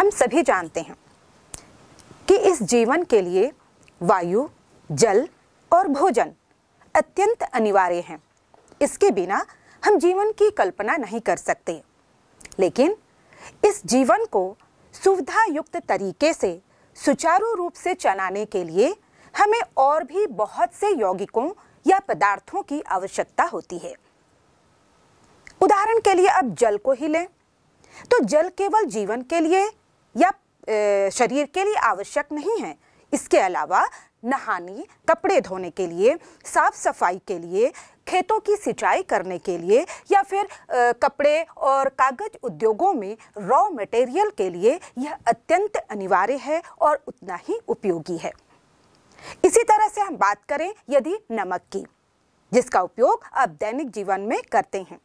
हम सभी जानते हैं कि इस जीवन के लिए वायु जल और भोजन अत्यंत अनिवार्य हैं इसके बिना हम जीवन की कल्पना नहीं कर सकते लेकिन इस जीवन को सुविधा युक्त तरीके से सुचारू रूप से चलाने के लिए हमें और भी बहुत से यौगिकों या पदार्थों की आवश्यकता होती है उदाहरण के लिए अब जल को ही लें तो जल केवल जीवन के लिए या शरीर के लिए आवश्यक नहीं है इसके अलावा नहाने कपड़े धोने के लिए साफ सफाई के लिए खेतों की सिंचाई करने के लिए या फिर आ, कपड़े और कागज उद्योगों में रॉ मटेरियल के लिए यह अत्यंत अनिवार्य है और उतना ही उपयोगी है इसी तरह से हम बात करें यदि नमक की जिसका उपयोग आप दैनिक जीवन में करते हैं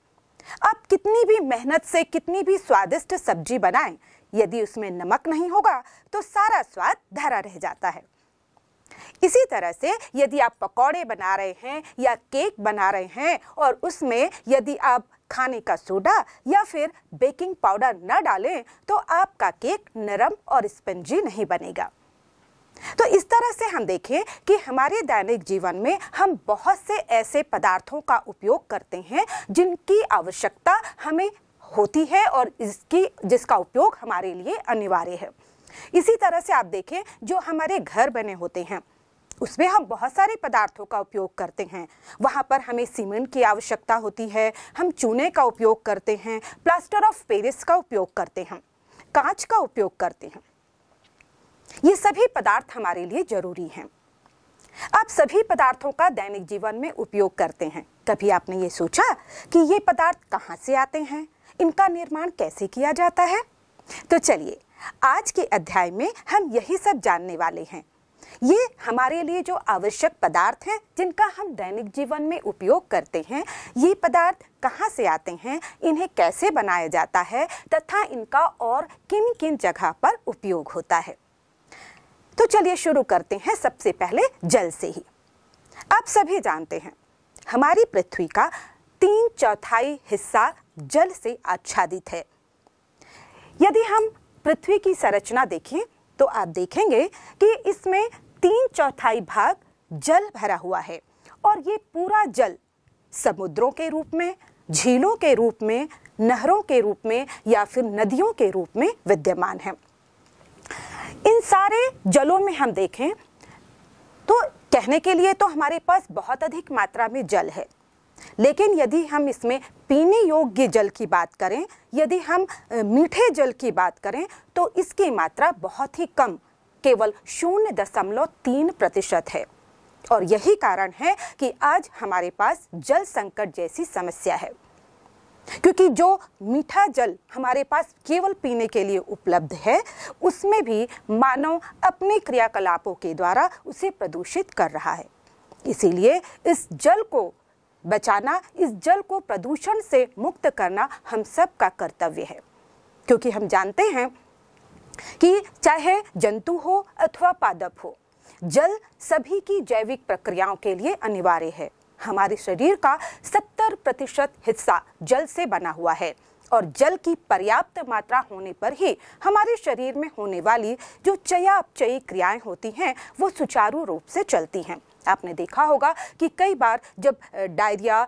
आप कितनी भी मेहनत से कितनी भी स्वादिष्ट सब्जी बनाएं यदि उसमें नमक नहीं होगा तो सारा स्वाद धरा रह जाता है इसी तरह से यदि आप पकौड़े बना रहे हैं या केक बना रहे हैं और उसमें यदि आप खाने का सोडा या फिर बेकिंग पाउडर न डालें तो आपका केक नरम और स्पंजी नहीं बनेगा तो इस तरह से हम देखें कि हमारे दैनिक जीवन में हम बहुत से ऐसे पदार्थों का उपयोग करते हैं जिनकी आवश्यकता हमें होती है और इसकी जिसका उपयोग हमारे लिए अनिवार्य है इसी तरह से आप देखें जो हमारे घर बने होते हैं उसमें हम बहुत सारे पदार्थों का उपयोग करते हैं वहाँ पर हमें सीमेंट की आवश्यकता होती है हम चूने का उपयोग करते हैं प्लास्टर ऑफ पेरिस का उपयोग करते हैं कांच का उपयोग करते हैं ये सभी पदार्थ हमारे लिए जरूरी हैं आप सभी पदार्थों का दैनिक जीवन में उपयोग करते हैं कभी आपने ये सोचा कि ये पदार्थ कहाँ से आते हैं इनका निर्माण कैसे किया जाता है तो चलिए आज के अध्याय में हम यही सब जानने वाले हैं ये हमारे लिए जो आवश्यक पदार्थ हैं जिनका हम दैनिक जीवन में उपयोग करते हैं ये पदार्थ कहाँ से आते हैं इन्हें कैसे बनाया जाता है तथा इनका और किन किन जगह पर उपयोग होता है तो चलिए शुरू करते हैं सबसे पहले जल से ही आप सभी जानते हैं हमारी पृथ्वी का तीन चौथाई हिस्सा जल से आच्छादित है यदि हम पृथ्वी की संरचना देखें तो आप देखेंगे कि इसमें तीन चौथाई भाग जल भरा हुआ है और ये पूरा जल समुद्रों के रूप में झीलों के रूप में नहरों के रूप में या फिर नदियों के रूप में विद्यमान है इन सारे जलों में हम देखें तो कहने के लिए तो हमारे पास बहुत अधिक मात्रा में जल है लेकिन यदि हम इसमें पीने योग्य जल की बात करें यदि हम मीठे जल की बात करें तो इसकी मात्रा बहुत ही कम केवल शून्य दशमलव तीन प्रतिशत है और यही कारण है कि आज हमारे पास जल संकट जैसी समस्या है क्योंकि जो मीठा जल हमारे पास केवल पीने के लिए उपलब्ध है उसमें भी मानव अपने क्रियाकलापों के द्वारा उसे प्रदूषित कर रहा है इसीलिए इस जल को बचाना इस जल को प्रदूषण से मुक्त करना हम सब का कर्तव्य है क्योंकि हम जानते हैं कि चाहे जंतु हो अथवा पादप हो जल सभी की जैविक प्रक्रियाओं के लिए अनिवार्य है हमारे शरीर का 70 प्रतिशत हिस्सा जल से बना हुआ है और जल की पर्याप्त मात्रा होने पर ही हमारे शरीर में होने वाली जो चयापचयी क्रियाएं होती हैं वो सुचारू रूप से चलती हैं आपने देखा होगा कि कई बार जब डायरिया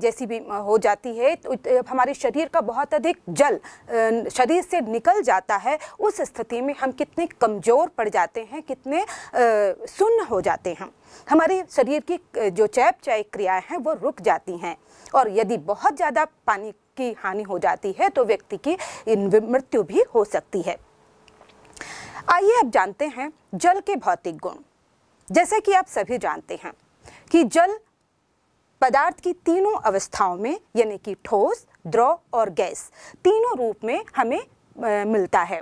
जैसी भी हो जाती है तो हमारे शरीर का बहुत अधिक जल शरीर से निकल जाता है उस स्थिति में हम कितने कमज़ोर पड़ जाते हैं कितने सुन्न हो जाते हैं हमारे शरीर की जो चैप चाय क्रियाएं हैं वो रुक जाती हैं और यदि बहुत ज़्यादा पानी की हानि हो जाती है तो व्यक्ति की मृत्यु भी हो सकती है आइए अब जानते हैं जल के भौतिक गुण जैसे कि आप सभी जानते हैं कि जल पदार्थ की तीनों अवस्थाओं में यानी कि ठोस द्रव और गैस तीनों रूप में हमें मिलता है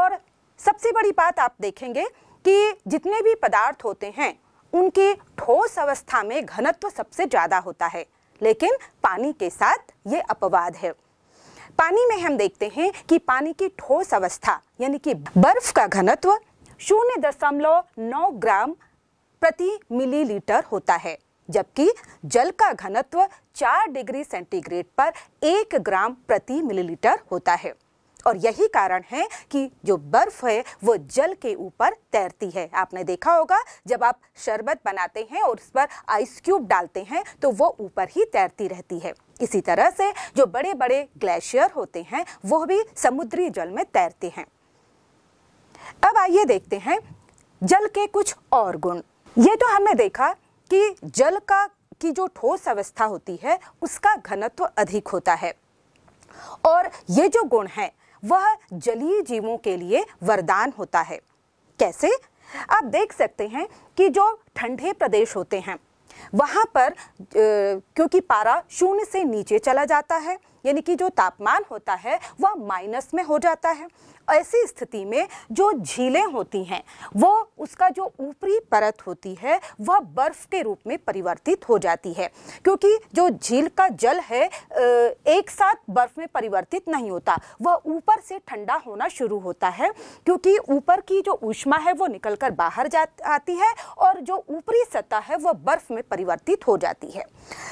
और सबसे बड़ी बात आप देखेंगे कि जितने भी पदार्थ होते हैं उनके ठोस अवस्था में घनत्व सबसे ज़्यादा होता है लेकिन पानी के साथ ये अपवाद है पानी में हम देखते हैं कि पानी की ठोस अवस्था यानी कि बर्फ का घनत्व शून्य दशमलव नौ ग्राम प्रति मिलीलीटर होता है जबकि जल का घनत्व 4 डिग्री सेंटीग्रेड पर 1 ग्राम प्रति मिलीलीटर होता है और यही कारण है कि जो बर्फ है वो जल के ऊपर तैरती है आपने देखा होगा जब आप शरबत बनाते हैं और उस पर आइस क्यूब डालते हैं तो वो ऊपर ही तैरती रहती है इसी तरह से जो बड़े बड़े ग्लेशियर होते हैं वो भी समुद्री जल में तैरते हैं अब आइए देखते हैं जल के कुछ और गुण ये तो हमने देखा कि जल का की जो ठोस अवस्था होती है उसका घनत्व अधिक होता है और ये जो गुण है वह जलीय जीवों के लिए वरदान होता है कैसे आप देख सकते हैं कि जो ठंडे प्रदेश होते हैं वहाँ पर क्योंकि पारा शून्य से नीचे चला जाता है यानी कि जो तापमान होता है वह माइनस में हो जाता है ऐसी स्थिति में जो झीलें होती हैं वो उसका जो ऊपरी परत होती है वह बर्फ़ के रूप में परिवर्तित हो जाती है क्योंकि जो झील का जल है एक साथ बर्फ़ में परिवर्तित नहीं होता वह ऊपर से ठंडा होना शुरू होता है क्योंकि ऊपर की जो ऊष्मा है वो निकलकर बाहर जा आती है और जो ऊपरी सतह है वह बर्फ़ में परिवर्तित हो जाती है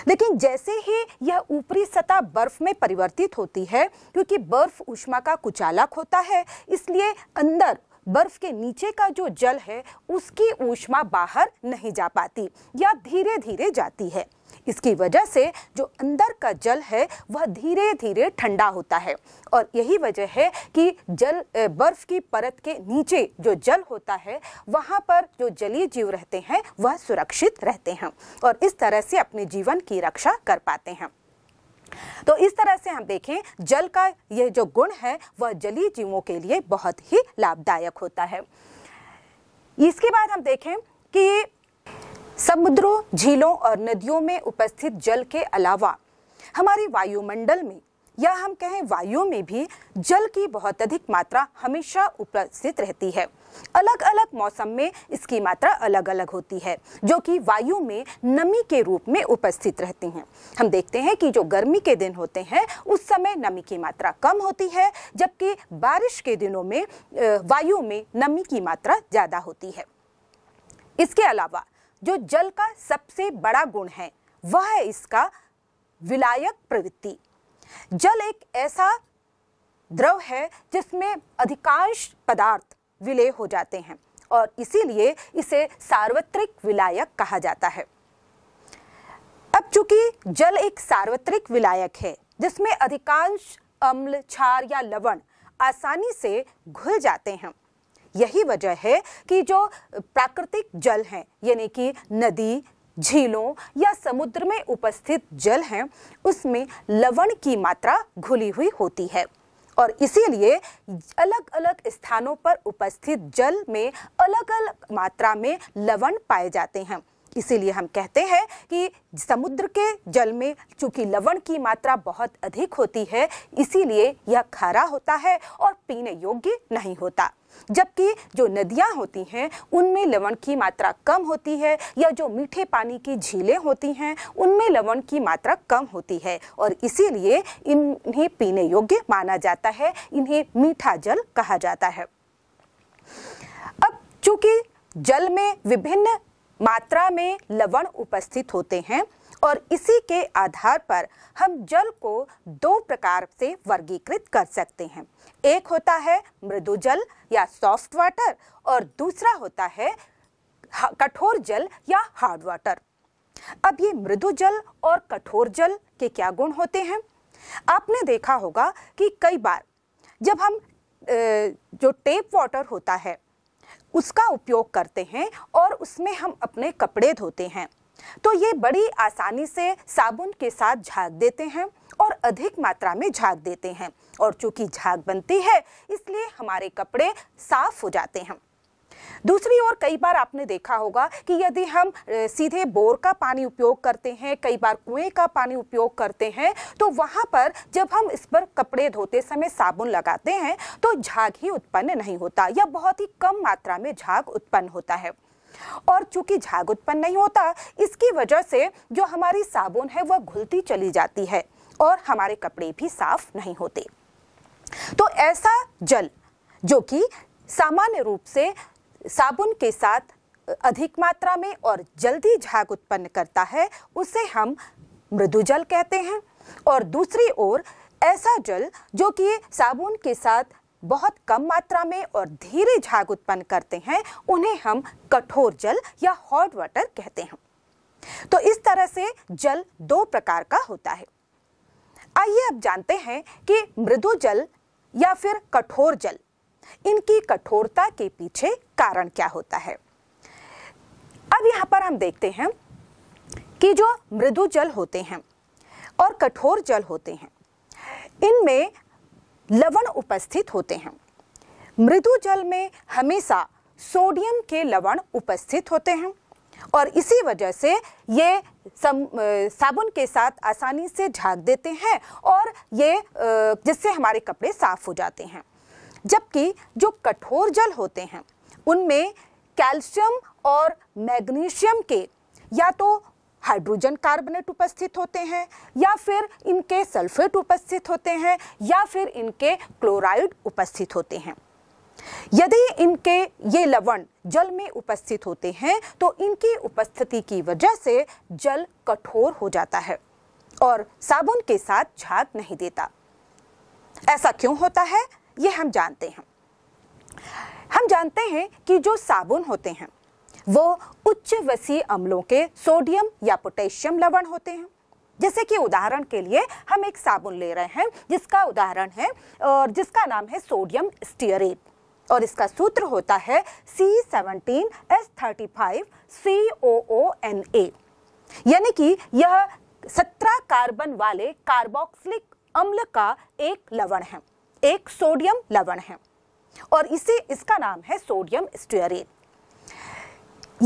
लेकिन जैसे ही यह ऊपरी सतह बर्फ़ में परिवर्तित होती है क्योंकि बर्फ़ ऊष्मा का कुचालक होता है इसलिए अंदर बर्फ के नीचे का जो जल है उसकी ऊष्मा बाहर नहीं जा पाती या धीरे धीरे जाती है इसकी वजह से जो अंदर का जल है वह धीरे धीरे ठंडा होता है और यही वजह है कि जल बर्फ की परत के नीचे जो जल होता है वहाँ पर जो जलीय जीव रहते हैं वह सुरक्षित रहते हैं और इस तरह से अपने जीवन की रक्षा कर पाते हैं तो इस तरह से हम देखें जल का यह जो गुण है वह जलीय जीवों के लिए बहुत ही लाभदायक होता है इसके बाद हम देखें कि समुद्रों झीलों और नदियों में उपस्थित जल के अलावा हमारे वायुमंडल में या हम कहें वायु में भी जल की बहुत अधिक मात्रा हमेशा उपस्थित रहती है अलग अलग मौसम में इसकी मात्रा अलग अलग होती है जो कि वायु में नमी के रूप में उपस्थित रहती हैं हम देखते हैं कि जो गर्मी के दिन होते हैं उस समय नमी की मात्रा कम होती है जबकि बारिश के दिनों में वायु में नमी की मात्रा ज़्यादा होती है इसके अलावा जो जल का सबसे बड़ा गुण है वह है इसका विलायक प्रवृत्ति जल एक ऐसा द्रव है जिसमें अधिकांश पदार्थ विलय हो जाते हैं और इसीलिए इसे सार्वत्रिक विलायक कहा जाता है अब चूंकि जल एक सार्वत्रिक विलायक है जिसमें अधिकांश अम्ल क्षार या लवण आसानी से घुल जाते हैं यही वजह है कि जो प्राकृतिक जल हैं यानी कि नदी झीलों या समुद्र में उपस्थित जल हैं उसमें लवण की मात्रा घुली हुई होती है और इसीलिए अलग अलग स्थानों पर उपस्थित जल में अलग अलग मात्रा में लवण पाए जाते हैं इसीलिए हम कहते हैं कि समुद्र के जल में चूंकि लवण की मात्रा बहुत अधिक होती है इसीलिए यह खारा होता है और पीने योग्य नहीं होता जबकि जो नदियां होती हैं उनमें लवण की मात्रा कम होती है या जो मीठे पानी की झीलें होती हैं उनमें लवण की मात्रा कम होती है और इसीलिए इन्हें पीने योग्य माना जाता है इन्हें मीठा जल कहा जाता है अब चूंकि जल में विभिन्न मात्रा में लवण उपस्थित होते हैं और इसी के आधार पर हम जल को दो प्रकार से वर्गीकृत कर सकते हैं एक होता है मृदु जल या सॉफ्ट वाटर और दूसरा होता है कठोर जल या हार्ड वाटर अब ये मृदु जल और कठोर जल के क्या गुण होते हैं आपने देखा होगा कि कई बार जब हम जो टेप वाटर होता है उसका उपयोग करते हैं और उसमें हम अपने कपड़े धोते हैं तो ये बड़ी आसानी से साबुन के साथ झाग देते हैं और अधिक मात्रा में झाग देते हैं और चूंकि झाग बनती है इसलिए हमारे कपड़े साफ हो जाते हैं दूसरी ओर कई बार आपने देखा होगा कि यदि हम सीधे बोर का पानी उपयोग करते हैं कई बार कुएं का पानी उपयोग करते हैं तो वहां पर जब हम इस पर कपड़े धोते समय साबुन लगाते हैं तो झाग ही उत्पन्न नहीं होता या बहुत ही कम मात्रा में झाग उत्पन्न होता है और चूंकि झाग उत्पन्न नहीं होता इसकी वजह से जो हमारी साबुन है वह घुलती चली जाती है और हमारे कपड़े भी साफ नहीं होते तो ऐसा जल जो कि सामान्य रूप से साबुन के साथ अधिक मात्रा में और जल्दी झाग उत्पन्न करता है उसे हम मृदु जल कहते हैं और दूसरी ओर ऐसा जल जो कि साबुन के साथ बहुत कम मात्रा में और धीरे झाग उत्पन्न करते हैं उन्हें हम कठोर जल या हॉट वाटर कहते हैं तो इस तरह से जल दो प्रकार का होता है आइए अब जानते हैं कि मृदु जल या फिर कठोर जल इनकी कठोरता के पीछे कारण क्या होता है अब यहाँ पर हम देखते हैं कि जो मृदु जल होते हैं और कठोर जल होते हैं इनमें लवण उपस्थित होते हैं मृदु जल में हमेशा सोडियम के लवण उपस्थित होते हैं और इसी वजह से ये सम, साबुन के साथ आसानी से झाग देते हैं और ये जिससे हमारे कपड़े साफ हो जाते हैं जबकि जो कठोर जल होते हैं उनमें कैल्शियम और मैग्नीशियम के या तो हाइड्रोजन कार्बोनेट उपस्थित होते हैं या फिर इनके सल्फेट उपस्थित होते हैं या फिर इनके क्लोराइड उपस्थित होते हैं यदि इनके ये लवण जल में उपस्थित होते हैं तो इनकी उपस्थिति की वजह से जल कठोर हो जाता है और साबुन के साथ झाग नहीं देता ऐसा क्यों होता है ये हम जानते हैं हम जानते हैं कि जो साबुन होते हैं वो उच्च वसी अम्लों के सोडियम या पोटेशियम लवण होते हैं जैसे कि उदाहरण के लिए हम एक साबुन ले रहे हैं जिसका उदाहरण है और जिसका नाम है सोडियम स्टीयरेट और इसका सूत्र होता है C seventeen S thirty five C O O N A यानी कि यह सत्रह कार्बन वाले कार्बोक्सिलिक अम्ल का एक लवण है एक सोडियम लवण है और इसे इसका नाम है सोडियम स्टेरिन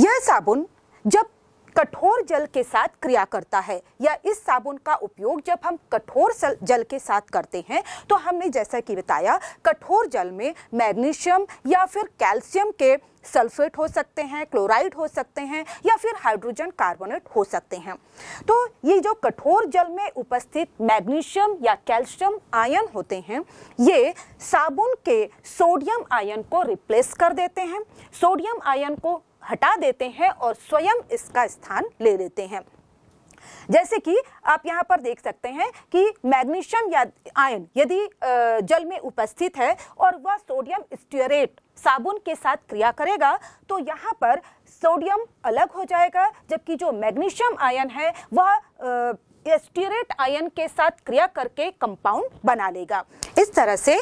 यह साबुन जब कठोर जल के साथ क्रिया करता है या इस साबुन का उपयोग जब हम कठोर जल के साथ करते हैं तो हमने जैसा कि बताया कठोर जल में मैग्नीशियम या फिर कैल्शियम के सल्फेट हो सकते हैं क्लोराइड हो सकते हैं या फिर हाइड्रोजन कार्बोनेट हो सकते हैं तो ये जो कठोर जल में उपस्थित मैग्नीशियम या कैल्शियम आयन होते हैं ये साबुन के सोडियम आयन को रिप्लेस कर देते हैं सोडियम आयन को हटा देते हैं और स्वयं इसका स्थान ले लेते हैं जैसे कि आप यहाँ पर देख सकते हैं कि मैग्नीशियम या आयन यदि जल में उपस्थित है और वह सोडियम स्ट्यूरेट साबुन के साथ क्रिया करेगा तो यहाँ पर सोडियम अलग हो जाएगा जबकि जो मैग्नीशियम आयन है वह एस्टिरेट आयन के साथ क्रिया करके कंपाउंड बना लेगा इस तरह से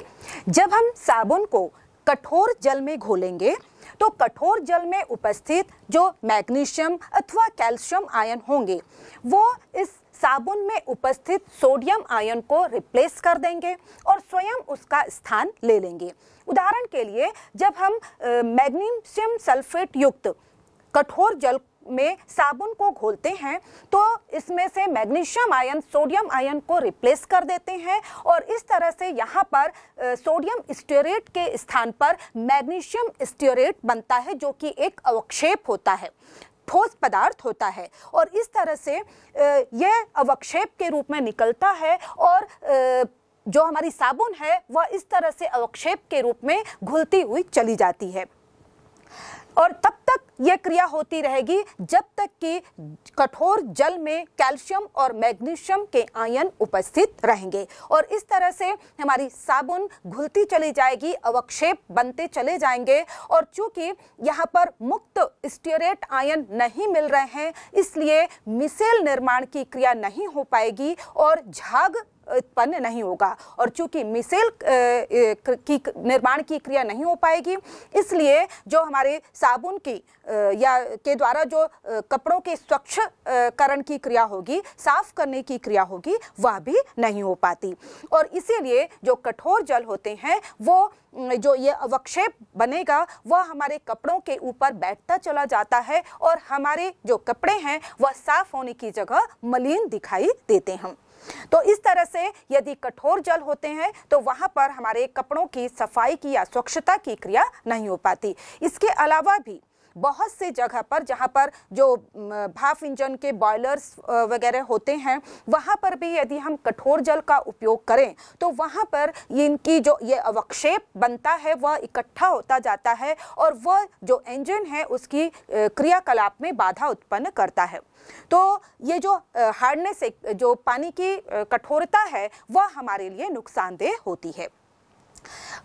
जब हम साबुन को कठोर जल में घोलेंगे तो कठोर जल में उपस्थित जो मैग्नीशियम अथवा कैल्शियम आयन होंगे वो इस साबुन में उपस्थित सोडियम आयन को रिप्लेस कर देंगे और स्वयं उसका स्थान ले लेंगे उदाहरण के लिए जब हम मैग्नीशियम सल्फेट युक्त कठोर जल में साबुन को घोलते हैं तो इसमें से मैग्नीशियम आयन सोडियम आयन को रिप्लेस कर देते हैं और इस तरह से यहाँ पर सोडियम स्टेरेट के स्थान पर मैग्नीशियम स्टेरेट बनता है जो कि एक अवक्षेप होता है ठोस पदार्थ होता है और इस तरह से यह अवक्षेप के रूप में निकलता है और जो हमारी साबुन है वह इस तरह से अवक्षेप के रूप में घुलती हुई चली जाती है और तब तक यह क्रिया होती रहेगी जब तक कि कठोर जल में कैल्शियम और मैग्नीशियम के आयन उपस्थित रहेंगे और इस तरह से हमारी साबुन घुलती चली जाएगी अवक्षेप बनते चले जाएंगे और चूंकि यहाँ पर मुक्त स्टेरेट आयन नहीं मिल रहे हैं इसलिए मिसेल निर्माण की क्रिया नहीं हो पाएगी और झाग उत्पन्न नहीं होगा और चूंकि मिसेल की निर्माण की क्रिया नहीं हो पाएगी इसलिए जो हमारे साबुन की या के द्वारा जो कपड़ों के स्वच्छकरण की क्रिया होगी साफ करने की क्रिया होगी वह भी नहीं हो पाती और इसीलिए जो कठोर जल होते हैं वो जो ये अवक्षेप बनेगा वह हमारे कपड़ों के ऊपर बैठता चला जाता है और हमारे जो कपड़े हैं वह साफ होने की जगह मलिन दिखाई देते हैं तो इस तरह से यदि कठोर जल होते हैं तो वहाँ पर हमारे कपड़ों की सफाई की या स्वच्छता की क्रिया नहीं हो पाती इसके अलावा भी बहुत से जगह पर जहाँ पर जो भाफ इंजन के बॉयलर्स वगैरह होते हैं वहाँ पर भी यदि हम कठोर जल का उपयोग करें तो वहाँ पर इनकी जो ये अवक्षेप बनता है वह इकट्ठा होता जाता है और वह जो इंजन है उसकी क्रियाकलाप में बाधा उत्पन्न करता है तो ये जो हार्डनेस जो पानी की कठोरता है वह हमारे लिए नुकसानदेह होती है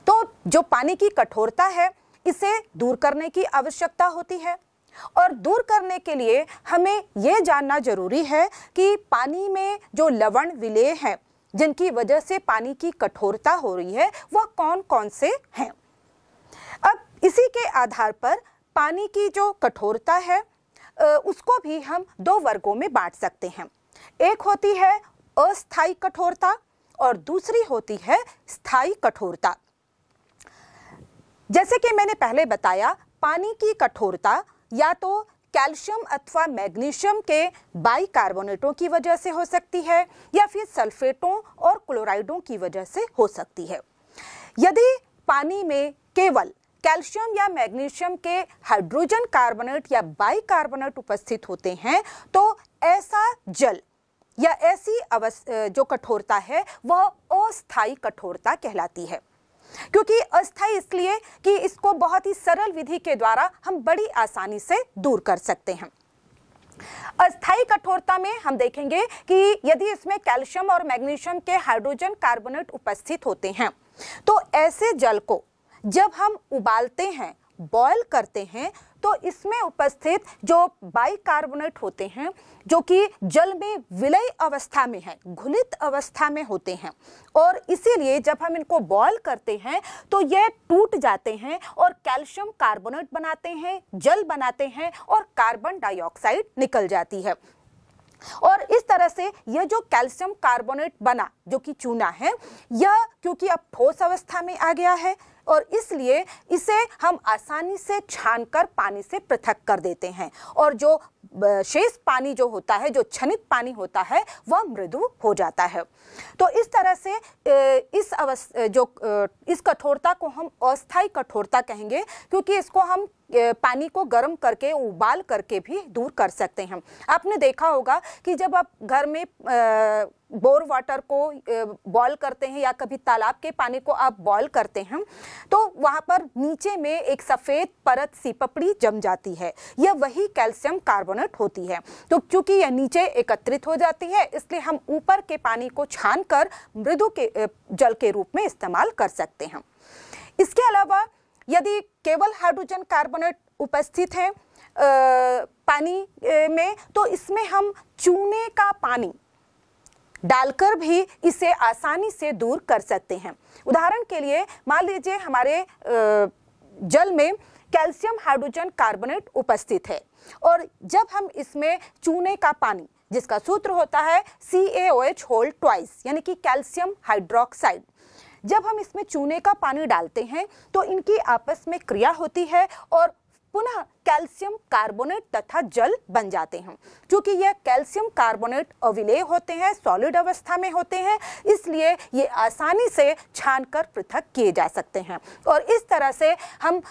तो जो पानी की कठोरता है इसे दूर करने की आवश्यकता होती है और दूर करने के लिए हमें ये जानना जरूरी है कि पानी में जो लवण विलय हैं जिनकी वजह से पानी की कठोरता हो रही है वह कौन कौन से हैं अब इसी के आधार पर पानी की जो कठोरता है उसको भी हम दो वर्गों में बांट सकते हैं एक होती है अस्थाई कठोरता और दूसरी होती है स्थायी कठोरता जैसे कि मैंने पहले बताया पानी की कठोरता या तो कैल्शियम अथवा मैग्नीशियम के बाइकार्बोनेटों की वजह से हो सकती है या फिर सल्फेटों और क्लोराइडों की वजह से हो सकती है यदि पानी में केवल कैल्शियम या मैग्नीशियम के हाइड्रोजन कार्बोनेट या बाइकार्बोनेट उपस्थित होते हैं तो ऐसा जल या ऐसी अवस्था जो कठोरता है वह अस्थायी कठोरता कहलाती है क्योंकि अस्थाई इसलिए कि इसको बहुत ही सरल विधि के द्वारा हम बड़ी आसानी से दूर कर सकते हैं अस्थाई कठोरता में हम देखेंगे कि यदि इसमें कैल्शियम और मैग्नीशियम के हाइड्रोजन कार्बोनेट उपस्थित होते हैं तो ऐसे जल को जब हम उबालते हैं बॉयल करते हैं तो इसमें उपस्थित जो बाइकार्बोनेट होते हैं जो कि जल में विलय अवस्था में है घुलित अवस्था में होते हैं और इसीलिए जब हम इनको बॉयल करते हैं तो ये टूट जाते हैं और कैल्शियम कार्बोनेट बनाते हैं जल बनाते हैं और कार्बन डाइऑक्साइड निकल जाती है और इस तरह से यह जो कैल्शियम कार्बोनेट बना जो कि चूना है यह क्योंकि अब ठोस अवस्था में आ गया है और इसलिए इसे हम आसानी से छानकर पानी से पृथक कर देते हैं और जो शेष पानी जो होता है जो क्षणित पानी होता है वह मृदु हो जाता है तो इस तरह से इस अवस्थ जो इस कठोरता को हम अस्थायी कठोरता कहेंगे क्योंकि इसको हम पानी को गर्म करके उबाल करके भी दूर कर सकते हैं आपने देखा होगा कि जब आप घर में बोर वाटर को बॉयल करते हैं या कभी तालाब के पानी को आप बॉयल करते हैं तो वहाँ पर नीचे में एक सफ़ेद परत सी पपड़ी जम जाती है यह वही कैल्शियम कार्बोनेट होती है तो क्योंकि यह नीचे एकत्रित हो जाती है इसलिए हम ऊपर के पानी को छान कर मृदु के जल के रूप में इस्तेमाल कर सकते हैं इसके अलावा यदि केवल हाइड्रोजन कार्बोनेट उपस्थित हैं पानी में तो इसमें हम चूने का पानी डालकर भी इसे आसानी से दूर कर सकते हैं उदाहरण के लिए मान लीजिए हमारे जल में कैल्शियम हाइड्रोजन कार्बोनेट उपस्थित है और जब हम इसमें चूने का पानी जिसका सूत्र होता है C A O H whole twice यानी कि कैल्शियम हाइड्रोक्साइड जब हम इसमें चूने का पानी डालते हैं तो इनकी आपस में क्रिया होती है और पुनः कैल्शियम कार्बोनेट तथा जल बन जाते हैं क्योंकि यह कैल्शियम कार्बोनेट अविलेय होते हैं सॉलिड अवस्था में होते हैं इसलिए ये आसानी से छानकर पृथक किए जा सकते हैं और इस तरह से हम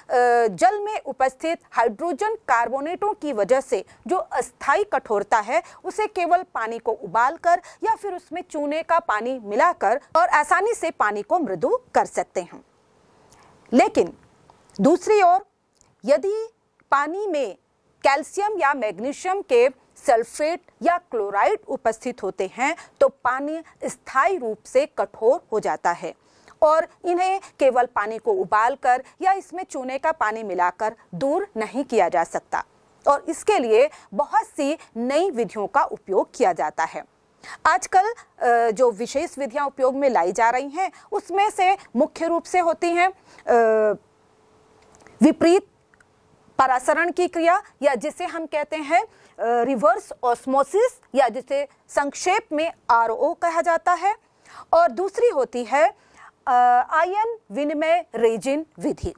जल में उपस्थित हाइड्रोजन कार्बोनेटों की वजह से जो अस्थाई कठोरता है उसे केवल पानी को उबाल कर या फिर उसमें चूने का पानी मिलाकर और आसानी से पानी को मृदु कर सकते हैं लेकिन दूसरी ओर यदि पानी में कैल्शियम या मैग्नीशियम के सल्फेट या क्लोराइड उपस्थित होते हैं तो पानी स्थायी रूप से कठोर हो जाता है और इन्हें केवल पानी को उबालकर या इसमें चूने का पानी मिलाकर दूर नहीं किया जा सकता और इसके लिए बहुत सी नई विधियों का उपयोग किया जाता है आजकल जो विशेष विधियां उपयोग में लाई जा रही हैं उसमें से मुख्य रूप से होती हैं विपरीत परासरण की क्रिया या जिसे हम कहते हैं रिवर्स ऑस्मोसिस या जिसे संक्षेप में आर कहा जाता है और दूसरी होती है आयन विनिमय रेजिन विधि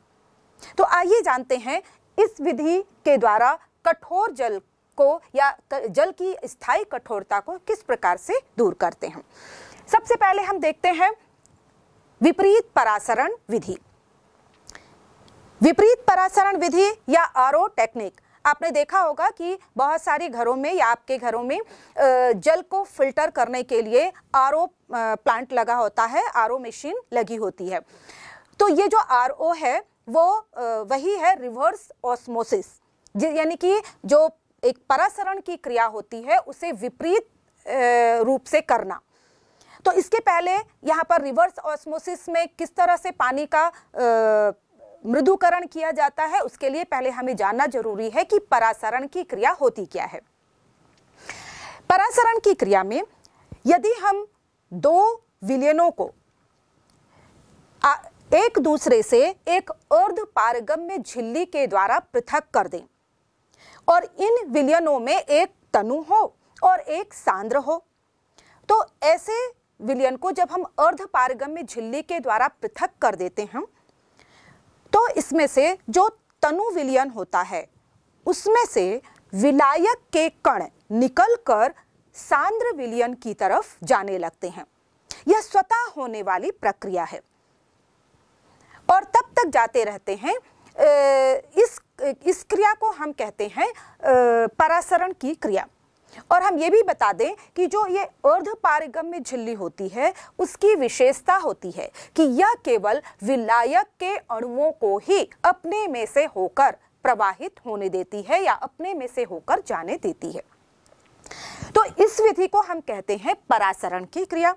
तो आइए जानते हैं इस विधि के द्वारा कठोर जल को या जल की स्थायी कठोरता को किस प्रकार से दूर करते हैं सबसे पहले हम देखते हैं विपरीत परासरण विधि विपरीत परासरण विधि या आरओ टेक्निक आपने देखा होगा कि बहुत सारे घरों में या आपके घरों में जल को फिल्टर करने के लिए आर प्लांट लगा होता है आर मशीन लगी होती है तो ये जो आर है वो वही है रिवर्स ऑस्मोसिस यानी कि जो एक परासरण की क्रिया होती है उसे विपरीत रूप से करना तो इसके पहले यहाँ पर रिवर्स ऑस्मोसिस में किस तरह से पानी का मृदुकरण किया जाता है उसके लिए पहले हमें जानना जरूरी है कि परासरण की क्रिया होती क्या है परासरण की क्रिया में यदि हम दो विलयनों को एक दूसरे से एक अर्ध पारगम्य झिल्ली के द्वारा पृथक कर दें और इन विलयनों में एक तनु हो और एक सांद्र हो तो ऐसे विलयन को जब हम अर्ध पारगम्य झिल्ली के द्वारा पृथक कर देते हैं तो इसमें से जो तनु विलयन होता है उसमें से विलायक के कण निकलकर सांद्र विलियन की तरफ जाने लगते हैं यह स्वतः होने वाली प्रक्रिया है और तब तक जाते रहते हैं इस इस क्रिया को हम कहते हैं परासरण की क्रिया और हम ये भी बता दें कि जो ये अर्ध पारगम्य झिल्ली होती है उसकी विशेषता होती है कि यह केवल विलायक के अणुओं को ही अपने में से होकर प्रवाहित होने देती है या अपने में से होकर जाने देती है तो इस विधि को हम कहते हैं परासरण की क्रिया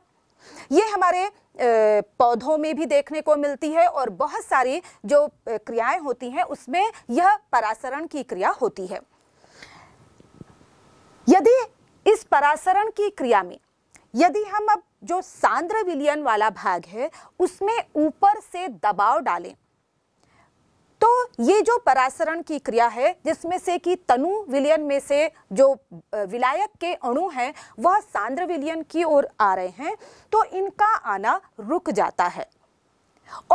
ये हमारे पौधों में भी देखने को मिलती है और बहुत सारी जो क्रियाएं होती हैं उसमें यह परासरण की क्रिया होती है यदि इस परासरण की क्रिया में यदि हम अब जो सांद्र विलियन वाला भाग है उसमें ऊपर से दबाव डालें तो ये जो परासरण की क्रिया है जिसमें से कि तनु विलियन में से जो विलायक के अणु हैं वह सांद्र विलियन की ओर आ रहे हैं तो इनका आना रुक जाता है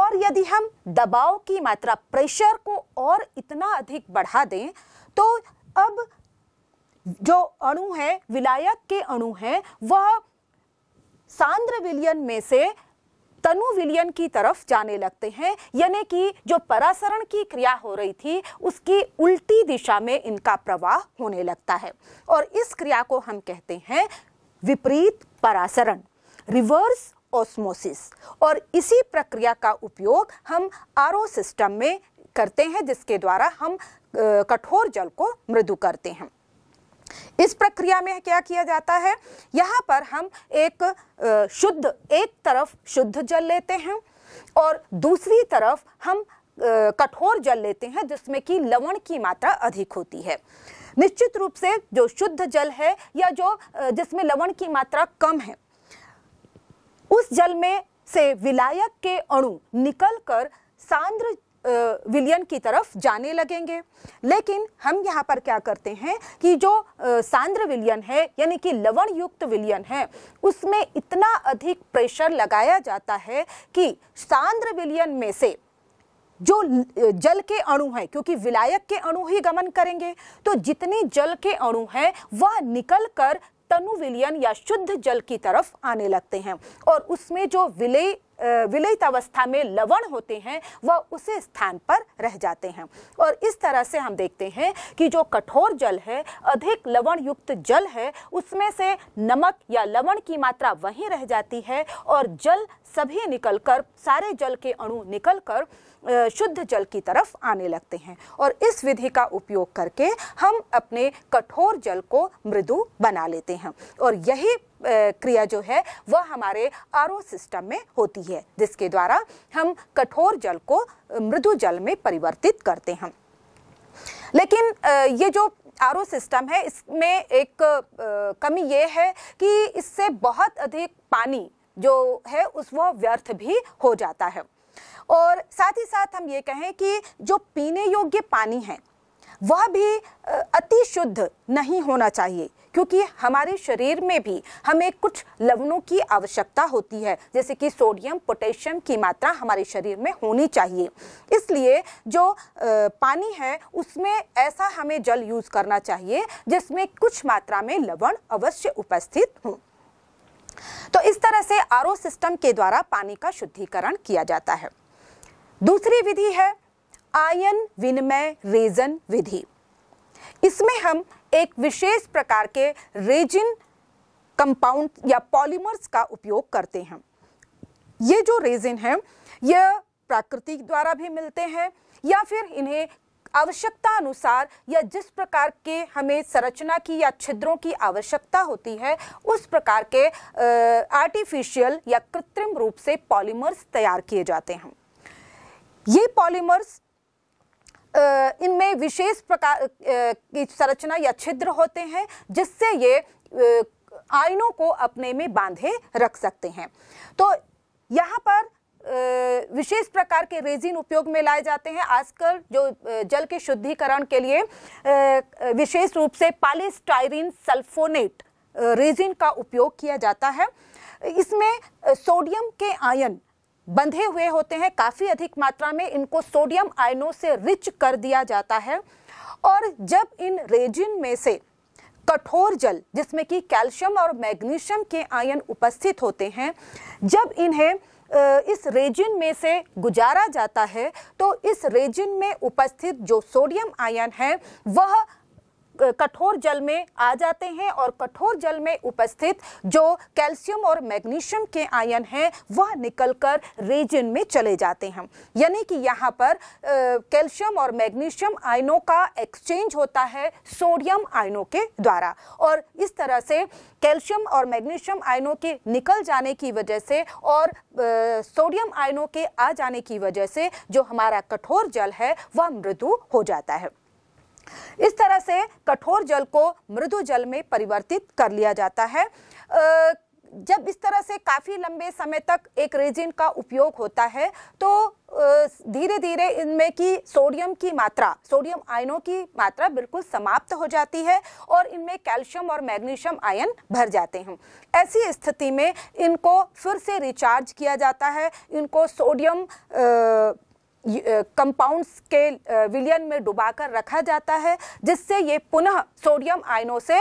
और यदि हम दबाव की मात्रा प्रेशर को और इतना अधिक बढ़ा दें तो अब जो अणु है विलायक के अणु हैं वह सांद्र विलियन में से तनु विलियन की तरफ जाने लगते हैं यानी कि जो परासरण की क्रिया हो रही थी उसकी उल्टी दिशा में इनका प्रवाह होने लगता है और इस क्रिया को हम कहते हैं विपरीत परासरण रिवर्स ऑस्मोसिस और इसी प्रक्रिया का उपयोग हम आर सिस्टम में करते हैं जिसके द्वारा हम कठोर जल को मृदु करते हैं इस प्रक्रिया में क्या किया जाता है यहाँ पर हम एक शुद्ध एक तरफ शुद्ध जल लेते हैं और दूसरी तरफ हम कठोर जल लेते हैं जिसमें कि लवण की मात्रा अधिक होती है निश्चित रूप से जो शुद्ध जल है या जो जिसमें लवण की मात्रा कम है उस जल में से विलायक के अणु निकलकर सांद्र विलियन की तरफ जाने लगेंगे लेकिन हम यहाँ पर क्या करते हैं कि जो सांद्र विलियन है यानी कि लवण युक्त विलियन है उसमें इतना अधिक प्रेशर लगाया जाता है कि सांद्र विलियन में से जो जल के अणु हैं क्योंकि विलायक के अणु ही गमन करेंगे तो जितनी जल के अणु हैं वह निकल कर तनु विलियन या शुद्ध जल की तरफ आने लगते हैं और उसमें जो विलय विलयित अवस्था में लवण होते हैं वह उसी स्थान पर रह जाते हैं और इस तरह से हम देखते हैं कि जो कठोर जल है अधिक लवण युक्त जल है उसमें से नमक या लवण की मात्रा वहीं रह जाती है और जल सभी निकलकर सारे जल के अणु निकलकर शुद्ध जल की तरफ आने लगते हैं और इस विधि का उपयोग करके हम अपने कठोर जल को मृदु बना लेते हैं और यही क्रिया जो है वह हमारे आर सिस्टम में होती है जिसके द्वारा हम कठोर जल को मृदु जल में परिवर्तित करते हैं लेकिन ये जो आर सिस्टम है इसमें एक कमी ये है कि इससे बहुत अधिक पानी जो है उस वो व्यर्थ भी हो जाता है और साथ ही साथ हम ये कहें कि जो पीने योग्य पानी है वह भी अति शुद्ध नहीं होना चाहिए क्योंकि हमारे शरीर में भी हमें कुछ लवणों की आवश्यकता होती है जैसे कि सोडियम पोटेशियम की मात्रा हमारे शरीर में होनी चाहिए इसलिए जो पानी है उसमें ऐसा हमें जल यूज़ करना चाहिए जिसमें कुछ मात्रा में लवण अवश्य उपस्थित हो तो इस तरह से आर सिस्टम के द्वारा पानी का शुद्धिकरण किया जाता है दूसरी विधि है आयन विनिमय रेजन विधि इसमें हम एक विशेष प्रकार के रेजिन कंपाउंड या पॉलीमर्स का उपयोग करते हैं ये जो रेजिन है ये प्राकृतिक द्वारा भी मिलते हैं या फिर इन्हें आवश्यकता अनुसार या जिस प्रकार के हमें संरचना की या छिद्रों की आवश्यकता होती है उस प्रकार के आर्टिफिशियल या कृत्रिम रूप से पॉलीमर्स तैयार किए जाते हैं ये पॉलीमर्स इनमें विशेष प्रकार की संरचना या छिद्र होते हैं जिससे ये आयनों को अपने में बांधे रख सकते हैं तो यहाँ पर विशेष प्रकार के रेजिन उपयोग में लाए जाते हैं आजकल जो जल के शुद्धिकरण के लिए विशेष रूप से पालिस्टाइरिन सल्फोनेट रेजिन का उपयोग किया जाता है इसमें सोडियम के आयन बंधे हुए होते हैं काफ़ी अधिक मात्रा में इनको सोडियम आयनों से रिच कर दिया जाता है और जब इन रेजिन में से कठोर जल जिसमें कि कैल्शियम और मैग्नीशियम के आयन उपस्थित होते हैं जब इन्हें इस रेजिन में से गुजारा जाता है तो इस रेजिन में उपस्थित जो सोडियम आयन है वह कठोर जल में आ जाते हैं और कठोर जल में उपस्थित जो कैल्शियम और मैग्नीशियम के आयन हैं वह निकलकर रेजिन में चले जाते हैं यानी कि यहाँ पर कैल्शियम और मैग्नीशियम आयनों का एक्सचेंज होता है सोडियम आयनों के द्वारा और इस तरह से कैल्शियम और मैग्नीशियम आयनों के निकल जाने की वजह से और सोडियम आयनों के आ जाने की वजह से जो हमारा कठोर जल है वह मृदु हो जाता है इस तरह से कठोर जल को मृदु जल में परिवर्तित कर लिया जाता है जब इस तरह से काफ़ी लंबे समय तक एक रेजिन का उपयोग होता है तो धीरे धीरे इनमें की सोडियम की मात्रा सोडियम आयनों की मात्रा बिल्कुल समाप्त हो जाती है और इनमें कैल्शियम और मैग्नीशियम आयन भर जाते हैं ऐसी स्थिति में इनको फिर से रिचार्ज किया जाता है इनको सोडियम आ, कंपाउंड्स के विलियन में डुबाकर रखा जाता है जिससे ये पुनः सोडियम आयनों से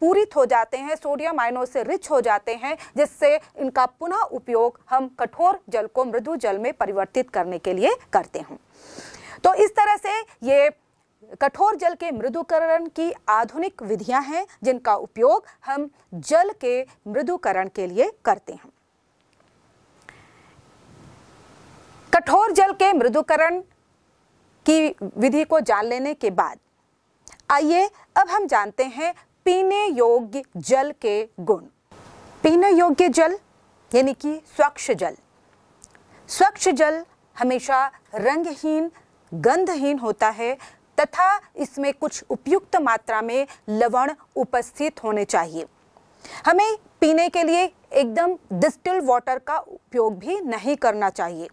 पूरित हो जाते हैं सोडियम आयनों से रिच हो जाते हैं जिससे इनका पुनः उपयोग हम कठोर जल को मृदु जल में परिवर्तित करने के लिए करते हैं तो इस तरह से ये कठोर जल के मृदुकरण की आधुनिक विधियां हैं जिनका उपयोग हम जल के मृदुकरण के लिए करते हैं कठोर जल के मृदुकरण की विधि को जान लेने के बाद आइए अब हम जानते हैं पीने योग्य जल के गुण पीने योग्य जल यानी कि स्वच्छ जल स्वच्छ जल हमेशा रंगहीन गंधहीन होता है तथा इसमें कुछ उपयुक्त मात्रा में लवण उपस्थित होने चाहिए हमें पीने के लिए एकदम डिस्टिल वाटर का उपयोग भी नहीं करना चाहिए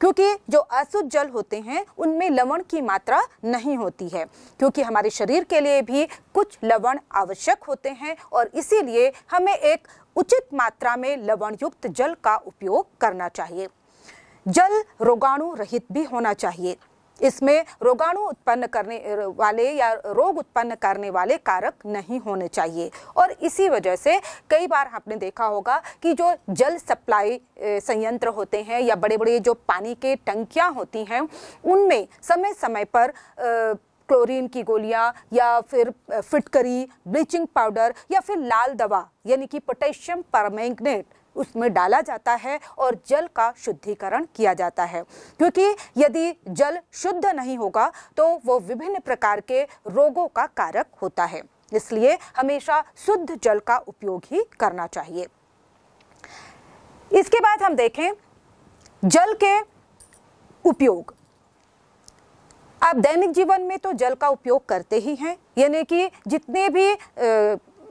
क्योंकि जो अशुद्ध जल होते हैं उनमें लवण की मात्रा नहीं होती है क्योंकि हमारे शरीर के लिए भी कुछ लवण आवश्यक होते हैं और इसीलिए हमें एक उचित मात्रा में लवण युक्त जल का उपयोग करना चाहिए जल रोगाणु रहित भी होना चाहिए इसमें रोगाणु उत्पन्न करने वाले या रोग उत्पन्न करने वाले कारक नहीं होने चाहिए और इसी वजह से कई बार आपने देखा होगा कि जो जल सप्लाई संयंत्र होते हैं या बड़े बड़े जो पानी के टंकियाँ होती हैं उनमें समय समय पर आ, क्लोरीन की गोलियां या फिर फिटकरी ब्लीचिंग पाउडर या फिर लाल दवा यानी कि पोटेशियम परमैंगनेट उसमें डाला जाता है और जल का शुद्धिकरण किया जाता है क्योंकि यदि जल शुद्ध नहीं होगा तो वो विभिन्न प्रकार के रोगों का कारक होता है इसलिए हमेशा शुद्ध जल का उपयोग ही करना चाहिए इसके बाद हम देखें जल के उपयोग आप दैनिक जीवन में तो जल का उपयोग करते ही हैं यानी कि जितने भी आ,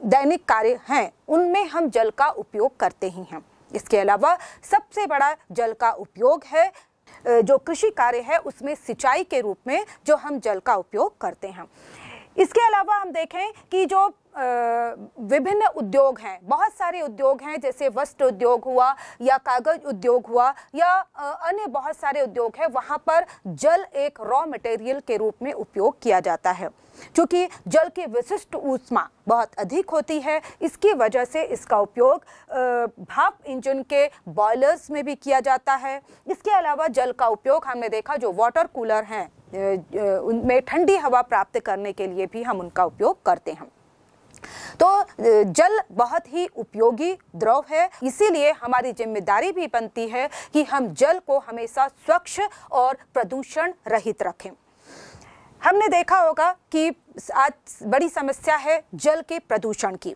दैनिक कार्य हैं उनमें हम जल का उपयोग करते ही हैं इसके अलावा सबसे बड़ा जल का उपयोग है जो कृषि कार्य है उसमें सिंचाई के रूप में जो हम जल का उपयोग करते हैं इसके अलावा हम देखें कि जो विभिन्न उद्योग हैं बहुत सारे उद्योग हैं जैसे वस्त्र उद्योग हुआ या कागज उद्योग हुआ या अन्य बहुत सारे उद्योग हैं वहाँ पर जल एक रॉ मटेरियल के रूप में उपयोग किया जाता है क्योंकि जल की विशिष्ट ऊष्मा बहुत अधिक होती है इसकी वजह से इसका उपयोग भाप इंजन के बॉयलर्स में भी किया जाता है इसके अलावा जल का उपयोग हमने देखा जो वाटर कूलर हैं उनमें ठंडी हवा प्राप्त करने के लिए भी हम उनका उपयोग करते हैं तो जल बहुत ही उपयोगी द्रव है इसीलिए हमारी जिम्मेदारी भी बनती है कि हम जल को हमेशा स्वच्छ और प्रदूषण रहित रखें हमने देखा होगा कि आज बड़ी समस्या है जल के प्रदूषण की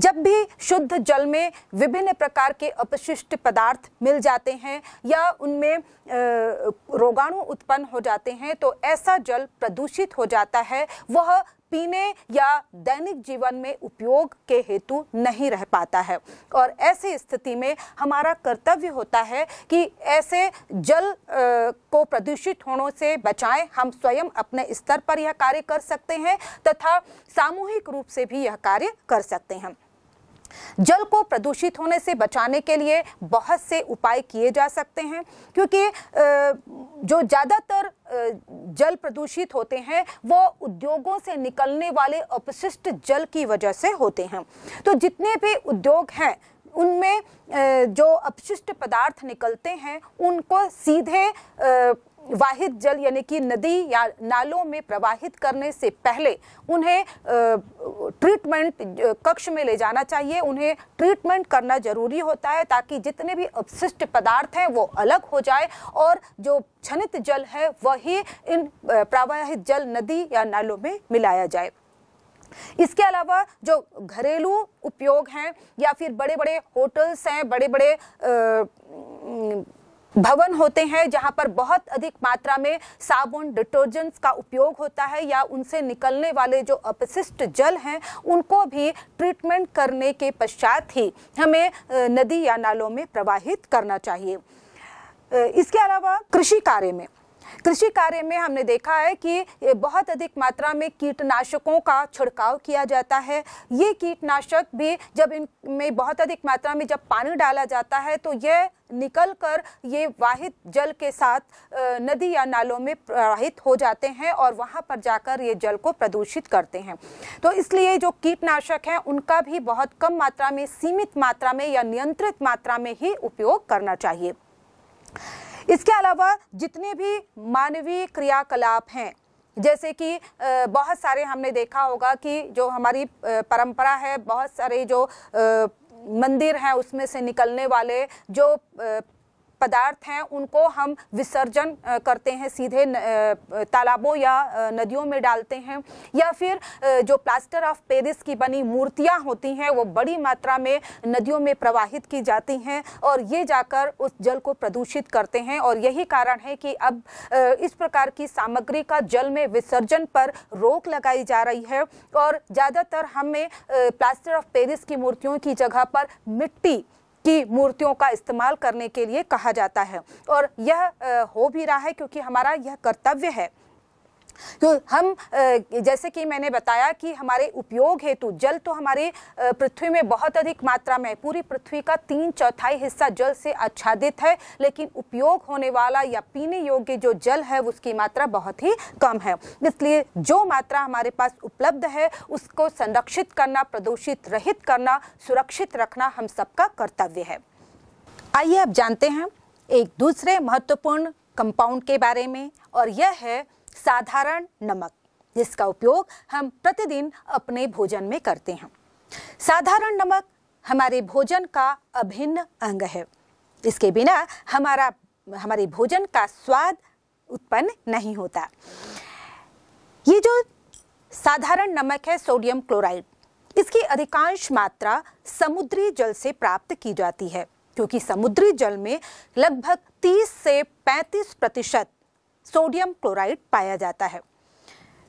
जब भी शुद्ध जल में विभिन्न प्रकार के अपशिष्ट पदार्थ मिल जाते हैं या उनमें रोगाणु उत्पन्न हो जाते हैं तो ऐसा जल प्रदूषित हो जाता है वह पीने या दैनिक जीवन में उपयोग के हेतु नहीं रह पाता है और ऐसी स्थिति में हमारा कर्तव्य होता है कि ऐसे जल को प्रदूषित होने से बचाएं हम स्वयं अपने स्तर पर यह कार्य कर सकते हैं तथा सामूहिक रूप से भी यह कार्य कर सकते हैं जल को प्रदूषित होने से बचाने के लिए बहुत से उपाय किए जा सकते हैं क्योंकि जो ज़्यादातर जल प्रदूषित होते हैं वो उद्योगों से निकलने वाले अपशिष्ट जल की वजह से होते हैं तो जितने भी उद्योग हैं उनमें जो अपशिष्ट पदार्थ निकलते हैं उनको सीधे वाहित जल यानी कि नदी या नालों में प्रवाहित करने से पहले उन्हें ट्रीटमेंट कक्ष में ले जाना चाहिए उन्हें ट्रीटमेंट करना जरूरी होता है ताकि जितने भी अपशिष्ट पदार्थ हैं वो अलग हो जाए और जो क्षणित जल है वही इन प्रवाहित जल नदी या नालों में मिलाया जाए इसके अलावा जो घरेलू उपयोग हैं या फिर बड़े बड़े होटल्स हैं बड़े बड़े आ, भवन होते हैं जहां पर बहुत अधिक मात्रा में साबुन डिटर्जेंट्स का उपयोग होता है या उनसे निकलने वाले जो अपशिष्ट जल हैं उनको भी ट्रीटमेंट करने के पश्चात ही हमें नदी या नालों में प्रवाहित करना चाहिए इसके अलावा कृषि कार्य में कृषि कार्य में हमने देखा है कि बहुत अधिक मात्रा में कीटनाशकों का छिड़काव किया जाता है ये कीटनाशक भी जब इनमें बहुत अधिक मात्रा में जब पानी डाला जाता है तो यह निकल कर ये वाहित जल के साथ नदी या नालों में प्रवाहित हो जाते हैं और वहाँ पर जाकर ये जल को प्रदूषित करते हैं तो इसलिए जो कीटनाशक हैं उनका भी बहुत कम मात्रा में सीमित मात्रा में या नियंत्रित मात्रा में ही उपयोग करना चाहिए इसके अलावा जितने भी मानवीय क्रियाकलाप हैं जैसे कि बहुत सारे हमने देखा होगा कि जो हमारी परंपरा है बहुत सारे जो मंदिर हैं उसमें से निकलने वाले जो पदार्थ हैं उनको हम विसर्जन करते हैं सीधे तालाबों या नदियों में डालते हैं या फिर जो प्लास्टर ऑफ पेरिस की बनी मूर्तियाँ होती हैं वो बड़ी मात्रा में नदियों में प्रवाहित की जाती हैं और ये जाकर उस जल को प्रदूषित करते हैं और यही कारण है कि अब इस प्रकार की सामग्री का जल में विसर्जन पर रोक लगाई जा रही है और ज़्यादातर हमें प्लास्टर ऑफ पेरिस की मूर्तियों की जगह पर मिट्टी की मूर्तियों का इस्तेमाल करने के लिए कहा जाता है और यह हो भी रहा है क्योंकि हमारा यह कर्तव्य है तो हम जैसे कि मैंने बताया कि हमारे उपयोग हेतु जल तो हमारे पृथ्वी में बहुत अधिक मात्रा में पूरी पृथ्वी का तीन चौथाई हिस्सा जल से आच्छादित है लेकिन उपयोग होने वाला या पीने योग्य जो जल है उसकी मात्रा बहुत ही कम है इसलिए जो मात्रा हमारे पास उपलब्ध है उसको संरक्षित करना प्रदूषित रहित करना सुरक्षित रखना हम सबका कर्तव्य है आइए अब जानते हैं एक दूसरे महत्वपूर्ण कंपाउंड के बारे में और यह है साधारण नमक जिसका उपयोग हम प्रतिदिन अपने भोजन में करते हैं साधारण नमक हमारे भोजन का अभिन्न अंग है इसके बिना हमारा हमारे भोजन का स्वाद उत्पन्न नहीं होता ये जो साधारण नमक है सोडियम क्लोराइड इसकी अधिकांश मात्रा समुद्री जल से प्राप्त की जाती है क्योंकि समुद्री जल में लगभग 30 से 35 प्रतिशत सोडियम क्लोराइड पाया जाता है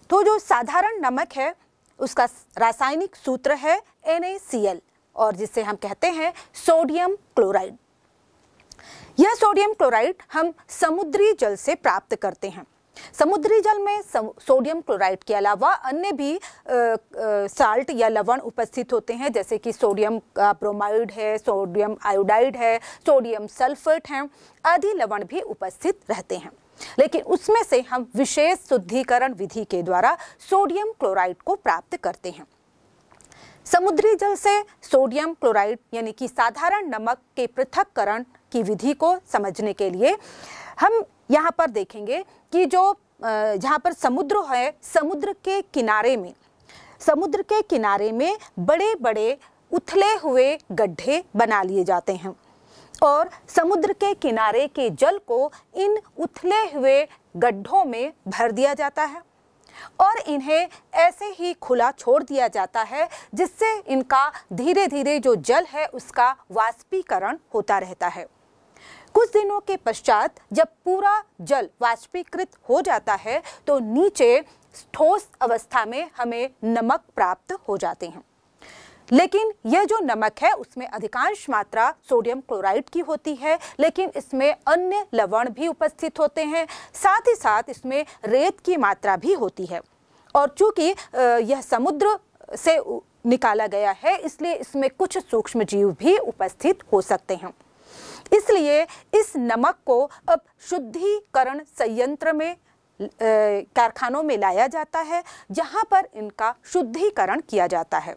तो जो साधारण नमक है उसका रासायनिक सूत्र है एन और जिसे हम कहते हैं सोडियम क्लोराइड यह सोडियम क्लोराइड हम समुद्री जल से प्राप्त करते हैं समुद्री जल में सोडियम क्लोराइड के अलावा अन्य भी साल्ट या लवण उपस्थित होते हैं जैसे कि सोडियम ब्रोमाइड है सोडियम आयोडाइड है सोडियम सल्फेट हैं आदि लवण भी उपस्थित रहते हैं लेकिन उसमें से हम विशेष शुद्धिकरण विधि के द्वारा सोडियम क्लोराइड को प्राप्त करते हैं समुद्री जल से सोडियम क्लोराइड यानी कि साधारण नमक के पृथककरण की विधि को समझने के लिए हम यहाँ पर देखेंगे कि जो जहाँ पर समुद्र है समुद्र के किनारे में समुद्र के किनारे में बड़े बड़े उथले हुए गड्ढे बना लिए जाते हैं और समुद्र के किनारे के जल को इन उथले हुए गड्ढों में भर दिया जाता है और इन्हें ऐसे ही खुला छोड़ दिया जाता है जिससे इनका धीरे धीरे जो जल है उसका वाष्पीकरण होता रहता है कुछ दिनों के पश्चात जब पूरा जल वाष्पीकृत हो जाता है तो नीचे ठोस अवस्था में हमें नमक प्राप्त हो जाते हैं लेकिन यह जो नमक है उसमें अधिकांश मात्रा सोडियम क्लोराइड की होती है लेकिन इसमें अन्य लवण भी उपस्थित होते हैं साथ ही साथ इसमें रेत की मात्रा भी होती है और चूंकि यह समुद्र से निकाला गया है इसलिए इसमें कुछ सूक्ष्म जीव भी उपस्थित हो सकते हैं इसलिए इस नमक को अब शुद्धिकरण संयंत्र में कारखानों में लाया जाता है जहाँ पर इनका शुद्धिकरण किया जाता है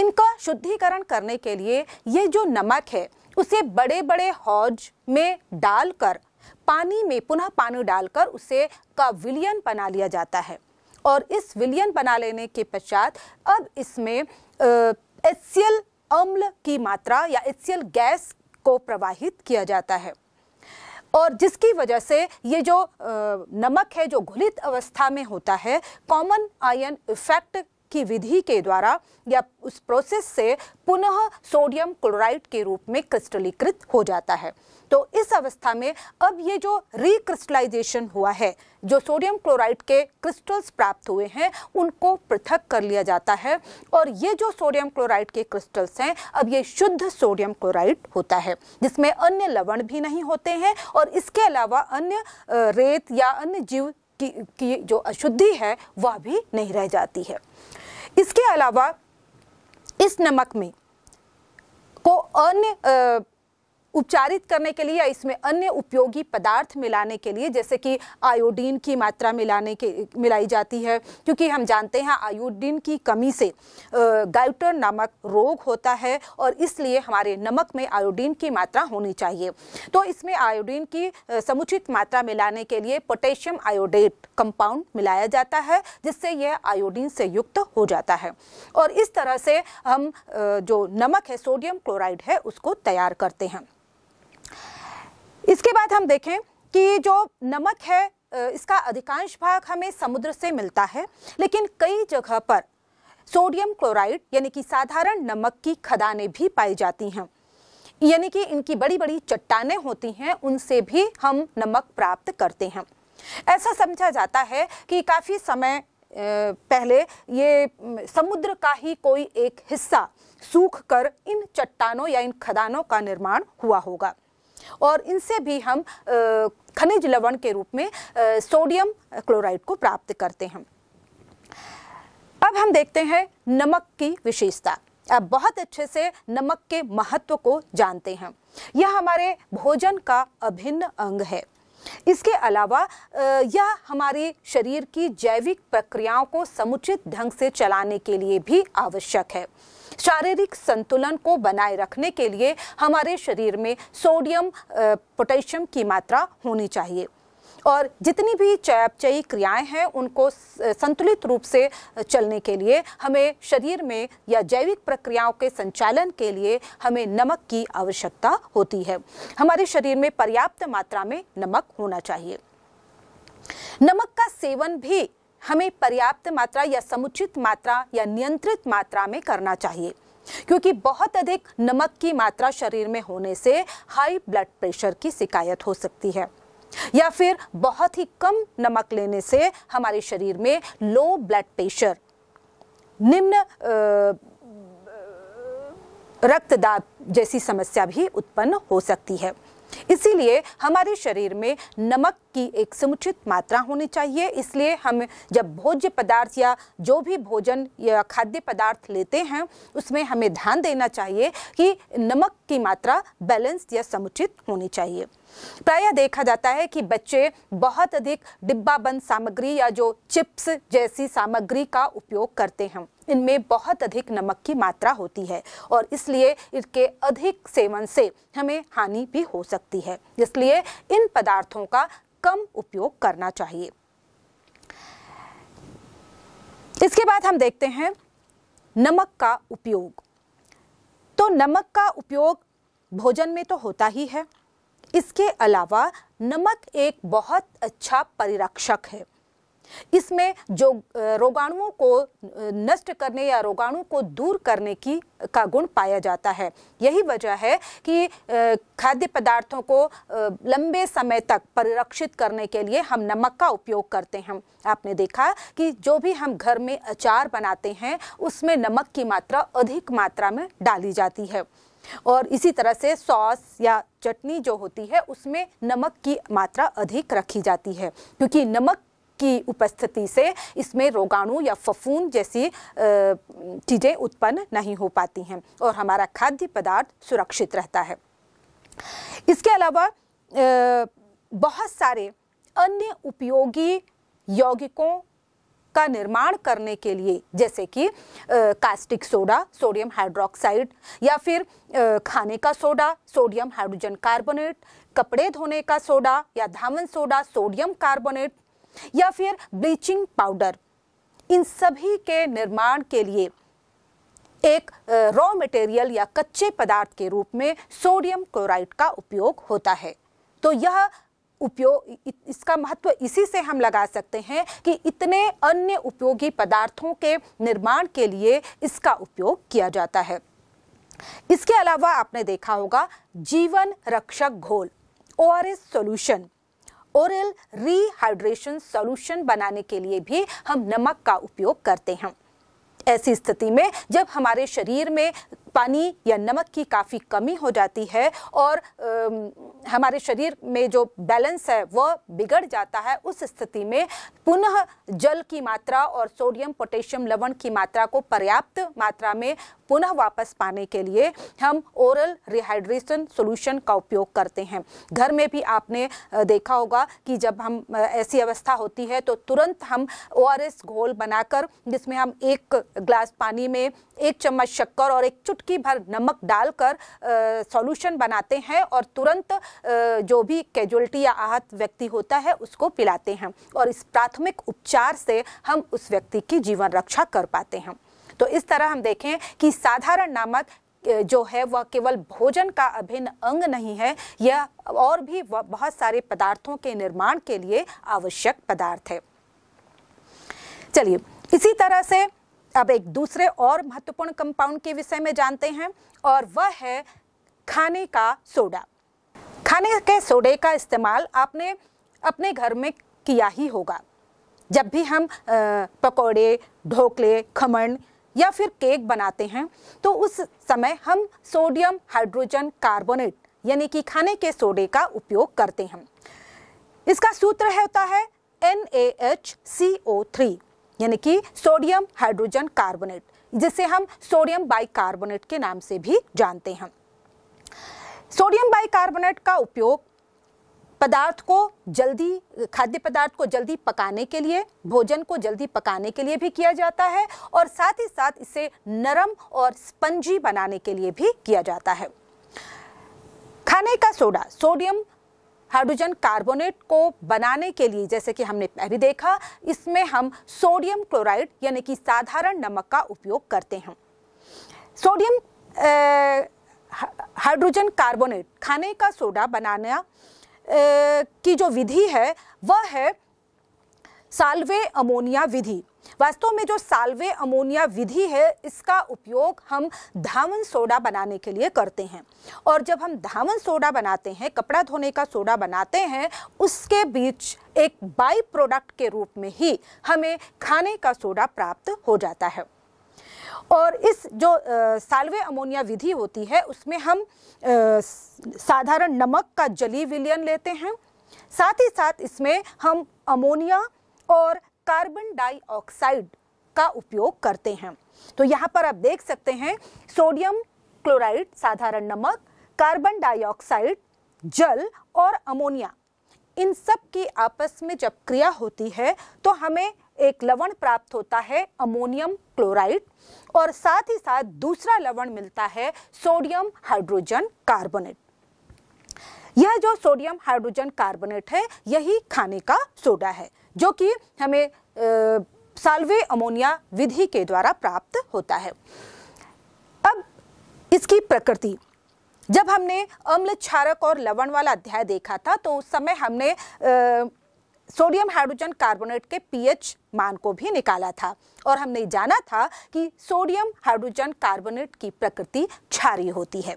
इनका शुद्धिकरण करने के लिए ये जो नमक है उसे बड़े बड़े हौज में डालकर पानी में पुनः पानी डालकर उसे का विलियन बना लिया जाता है और इस विलियन बना लेने के पश्चात अब इसमें एच अम्ल की मात्रा या एच गैस को प्रवाहित किया जाता है और जिसकी वजह से ये जो नमक है जो घुलित अवस्था में होता है कॉमन आयन इफेक्ट की विधि के द्वारा या उस प्रोसेस से पुनः सोडियम क्लोराइड के रूप में क्रिस्टलीकृत हो जाता है तो इस अवस्था में अब ये जो रिक्रिस्टलाइजेशन हुआ है जो सोडियम क्लोराइड के क्रिस्टल्स प्राप्त हुए हैं उनको पृथक कर लिया जाता है और ये जो सोडियम क्लोराइड के क्रिस्टल्स हैं अब ये शुद्ध सोडियम क्लोराइड होता है जिसमें अन्य लवण भी नहीं होते हैं और इसके अलावा अन्य रेत या अन्य जीव की, की जो अशुद्धि है वह भी नहीं रह जाती है इसके अलावा इस नमक में को अन्य उपचारित करने के लिए या इसमें अन्य उपयोगी पदार्थ मिलाने के लिए जैसे कि आयोडीन की मात्रा मिलाने के मिलाई जाती है क्योंकि हम जानते हैं आयोडीन की कमी से गाइटर नामक रोग होता है और इसलिए हमारे नमक में आयोडीन की मात्रा होनी चाहिए तो इसमें आयोडीन की समुचित मात्रा मिलाने के लिए पोटेशियम आयोडेट कंपाउंड मिलाया जाता है जिससे यह आयोडीन से युक्त हो जाता है और इस तरह से हम जो नमक है सोडियम क्लोराइड है उसको तैयार करते हैं इसके बाद हम देखें कि जो नमक है इसका अधिकांश भाग हमें समुद्र से मिलता है लेकिन कई जगह पर सोडियम क्लोराइड यानी कि साधारण नमक की खदानें भी पाई जाती हैं यानी कि इनकी बड़ी बड़ी चट्टाने होती हैं उनसे भी हम नमक प्राप्त करते हैं ऐसा समझा जाता है कि काफ़ी समय पहले ये समुद्र का ही कोई एक हिस्सा सूख कर इन चट्टानों या इन खदानों का निर्माण हुआ होगा और इनसे भी हम खनिज लवण के रूप में सोडियम क्लोराइड को प्राप्त करते हैं अब हम देखते हैं नमक की विशेषता अब बहुत अच्छे से नमक के महत्व को जानते हैं यह हमारे भोजन का अभिन्न अंग है इसके अलावा यह हमारे शरीर की जैविक प्रक्रियाओं को समुचित ढंग से चलाने के लिए भी आवश्यक है शारीरिक संतुलन को बनाए रखने के लिए हमारे शरीर में सोडियम पोटेशियम की मात्रा होनी चाहिए और जितनी भी चयापचयी क्रियाएं हैं उनको संतुलित रूप से चलने के लिए हमें शरीर में या जैविक प्रक्रियाओं के संचालन के लिए हमें नमक की आवश्यकता होती है हमारे शरीर में पर्याप्त मात्रा में नमक होना चाहिए नमक का सेवन भी हमें पर्याप्त मात्रा या समुचित मात्रा या नियंत्रित मात्रा में करना चाहिए क्योंकि बहुत अधिक नमक की मात्रा शरीर में होने से हाई ब्लड प्रेशर की शिकायत हो सकती है या फिर बहुत ही कम नमक लेने से हमारे शरीर में लो ब्लड प्रेशर निम्न रक्तदाब जैसी समस्या भी उत्पन्न हो सकती है इसीलिए हमारे शरीर में नमक की एक समुचित मात्रा होनी चाहिए इसलिए हम जब भोज्य पदार्थ या जो भी भोजन या खाद्य पदार्थ लेते हैं उसमें हमें ध्यान देना चाहिए कि नमक की मात्रा बैलेंस या समुचित होनी चाहिए प्रायः देखा जाता है कि बच्चे बहुत अधिक डिब्बा बंद सामग्री या जो चिप्स जैसी सामग्री का उपयोग करते हैं इनमें बहुत अधिक नमक की मात्रा होती है और इसलिए इसके अधिक सेवन से हमें हानि भी हो सकती है इसलिए इन पदार्थों का कम उपयोग करना चाहिए इसके बाद हम देखते हैं नमक का उपयोग तो नमक का उपयोग भोजन में तो होता ही है इसके अलावा नमक एक बहुत अच्छा परिरक्षक है इसमें जो रोगाणुओं को नष्ट करने या रोगाणु को दूर करने की का गुण पाया जाता है यही वजह है कि खाद्य पदार्थों को लंबे समय तक परिरक्षित करने के लिए हम नमक का उपयोग करते हैं आपने देखा कि जो भी हम घर में अचार बनाते हैं उसमें नमक की मात्रा अधिक मात्रा में डाली जाती है और इसी तरह से सॉस या चटनी जो होती है उसमें नमक की मात्रा अधिक रखी जाती है क्योंकि नमक की उपस्थिति से इसमें रोगाणु या फफून जैसी चीज़ें उत्पन्न नहीं हो पाती हैं और हमारा खाद्य पदार्थ सुरक्षित रहता है इसके अलावा बहुत सारे अन्य उपयोगी यौगिकों का निर्माण करने के लिए जैसे कि कास्टिक सोडा सोडियम हाइड्रोक्साइड या फिर आ, खाने का सोडा सोडियम हाइड्रोजन कार्बोनेट कपड़े धोने का सोडा या धावन सोडा सोडियम कार्बोनेट या फिर ब्लीचिंग पाउडर इन सभी के निर्माण के लिए एक रॉ मटेरियल या कच्चे पदार्थ के रूप में सोडियम क्लोराइड का उपयोग होता है तो यह उपयोग इसका महत्व इसी से हम लगा सकते हैं कि इतने अन्य उपयोगी पदार्थों के निर्माण के लिए इसका उपयोग किया जाता है इसके अलावा आपने देखा होगा जीवन रक्षक घोल O R S solution oral rehydration solution बनाने के लिए भी हम नमक का उपयोग करते हैं ऐसी स्थिति में जब हमारे शरीर में पानी या नमक की काफ़ी कमी हो जाती है और हमारे शरीर में जो बैलेंस है वह बिगड़ जाता है उस स्थिति में पुनः जल की मात्रा और सोडियम पोटेशियम लवण की मात्रा को पर्याप्त मात्रा में पुनः वापस पाने के लिए हम ओरल रिहाइड्रेशन सॉल्यूशन का उपयोग करते हैं घर में भी आपने देखा होगा कि जब हम ऐसी अवस्था होती है तो तुरंत हम ओ घोल बनाकर जिसमें हम एक ग्लास पानी में एक चम्मच शक्कर और एक चुटकी भर नमक डालकर सॉल्यूशन बनाते हैं और तुरंत जो भी कैजुअलिटी या आहत व्यक्ति होता है उसको पिलाते हैं और इस प्राथमिक उपचार से हम उस व्यक्ति की जीवन रक्षा कर पाते हैं तो इस तरह हम देखें कि साधारण नामक जो है वह केवल भोजन का अभिन्न अंग नहीं है यह और भी बहुत सारे पदार्थों के निर्माण के लिए आवश्यक पदार्थ है चलिए इसी तरह से अब एक दूसरे और महत्वपूर्ण कंपाउंड के विषय में जानते हैं और वह है खाने का सोडा खाने के सोडे का इस्तेमाल आपने अपने घर में किया ही होगा जब भी हम पकोड़े ढोकले खमण या फिर केक बनाते हैं तो उस समय हम सोडियम हाइड्रोजन कार्बोनेट यानी कि खाने के सोडे का उपयोग करते हैं इसका सूत्र है होता है N A H C O three यानी कि सोडियम हाइड्रोजन कार्बोनेट जिसे हम सोडियम बाइकार्बोनेट के नाम से भी जानते हैं सोडियम बाइकार्बोनेट का उपयोग पदार्थ को जल्दी खाद्य पदार्थ को जल्दी पकाने के लिए भोजन को जल्दी पकाने के लिए भी किया जाता है और साथ ही साथ इसे नरम और स्पंजी बनाने के लिए भी किया जाता है खाने का सोडा सोडियम हाइड्रोजन कार्बोनेट को बनाने के लिए जैसे कि हमने पहले देखा इसमें हम सोडियम क्लोराइड यानी कि साधारण नमक का उपयोग करते हैं सोडियम हाइड्रोजन कार्बोनेट खाने का सोडा बनाना की जो विधि है वह है साल्वे अमोनिया विधि वास्तव में जो साल्वे अमोनिया विधि है इसका उपयोग हम धावन सोडा बनाने के लिए करते हैं और जब हम धावन सोडा बनाते हैं कपड़ा धोने का सोडा बनाते हैं उसके बीच एक बाई प्रोडक्ट के रूप में ही हमें खाने का सोडा प्राप्त हो जाता है और इस जो आ, साल्वे अमोनिया विधि होती है उसमें हम साधारण नमक का जली विलियन लेते हैं साथ ही साथ इसमें हम अमोनिया और कार्बन डाइऑक्साइड का उपयोग करते हैं तो यहाँ पर आप देख सकते हैं सोडियम क्लोराइड साधारण नमक कार्बन डाइऑक्साइड जल और अमोनिया इन सब की आपस में जब क्रिया होती है तो हमें एक लवण प्राप्त होता है अमोनियम क्लोराइड और साथ ही साथ दूसरा लवण मिलता है सोडियम हाइड्रोजन कार्बोनेट यह जो सोडियम हाइड्रोजन कार्बोनेट है यही खाने का सोडा है जो कि हमें साल्वे अमोनिया विधि के द्वारा प्राप्त होता है अब इसकी प्रकृति जब हमने अम्ल क्षारक और लवण वाला अध्याय देखा था तो उस समय हमने आ, सोडियम हाइड्रोजन कार्बोनेट के पीएच मान को भी निकाला था और हमने जाना था कि सोडियम हाइड्रोजन कार्बोनेट की प्रकृति क्षारीय होती है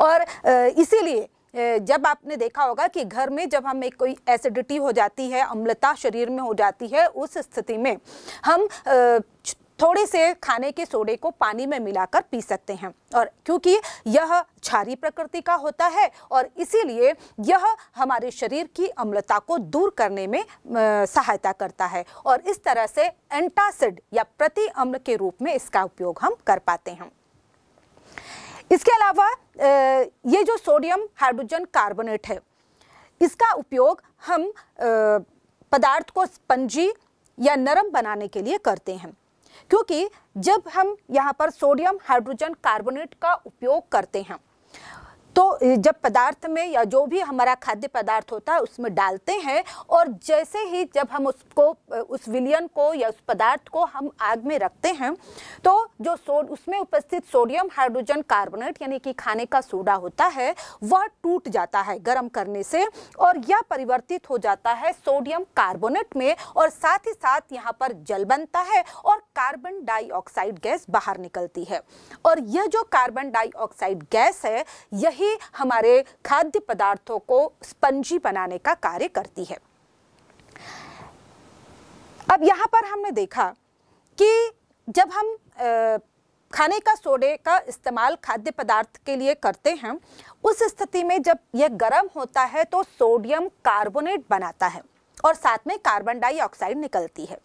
और इसीलिए जब आपने देखा होगा कि घर में जब हमें कोई एसिडिटी हो जाती है अम्लता शरीर में हो जाती है उस स्थिति में हम थोड़े से खाने के सोडे को पानी में मिलाकर पी सकते हैं और क्योंकि यह क्षारी प्रकृति का होता है और इसीलिए यह हमारे शरीर की अम्लता को दूर करने में सहायता करता है और इस तरह से एंटासिड या प्रति अम्ल के रूप में इसका उपयोग हम कर पाते हैं इसके अलावा ये जो सोडियम हाइड्रोजन कार्बोनेट है इसका उपयोग हम पदार्थ को स्पंजी या नरम बनाने के लिए करते हैं क्योंकि जब हम यहाँ पर सोडियम हाइड्रोजन कार्बोनेट का उपयोग करते हैं तो जब पदार्थ में या जो भी हमारा खाद्य पदार्थ होता है उसमें डालते हैं और जैसे ही जब हम उसको उस विलियन को या उस पदार्थ को हम आग में रखते हैं तो जो सो उसमें उपस्थित सोडियम हाइड्रोजन कार्बोनेट यानी कि खाने का सोडा होता है वह टूट जाता है गर्म करने से और यह परिवर्तित हो जाता है सोडियम कार्बोनेट में और साथ ही साथ यहाँ पर जल बनता है और कार्बन डाइऑक्साइड गैस बाहर निकलती है और यह जो कार्बन डाइऑक्साइड गैस है यही ही हमारे खाद्य पदार्थों को स्पंजी बनाने का कार्य करती है अब यहाँ पर हमने देखा कि जब हम खाने का सोडे का इस्तेमाल खाद्य पदार्थ के लिए करते हैं उस स्थिति में जब यह गर्म होता है तो सोडियम कार्बोनेट बनाता है और साथ में कार्बन डाइऑक्साइड निकलती है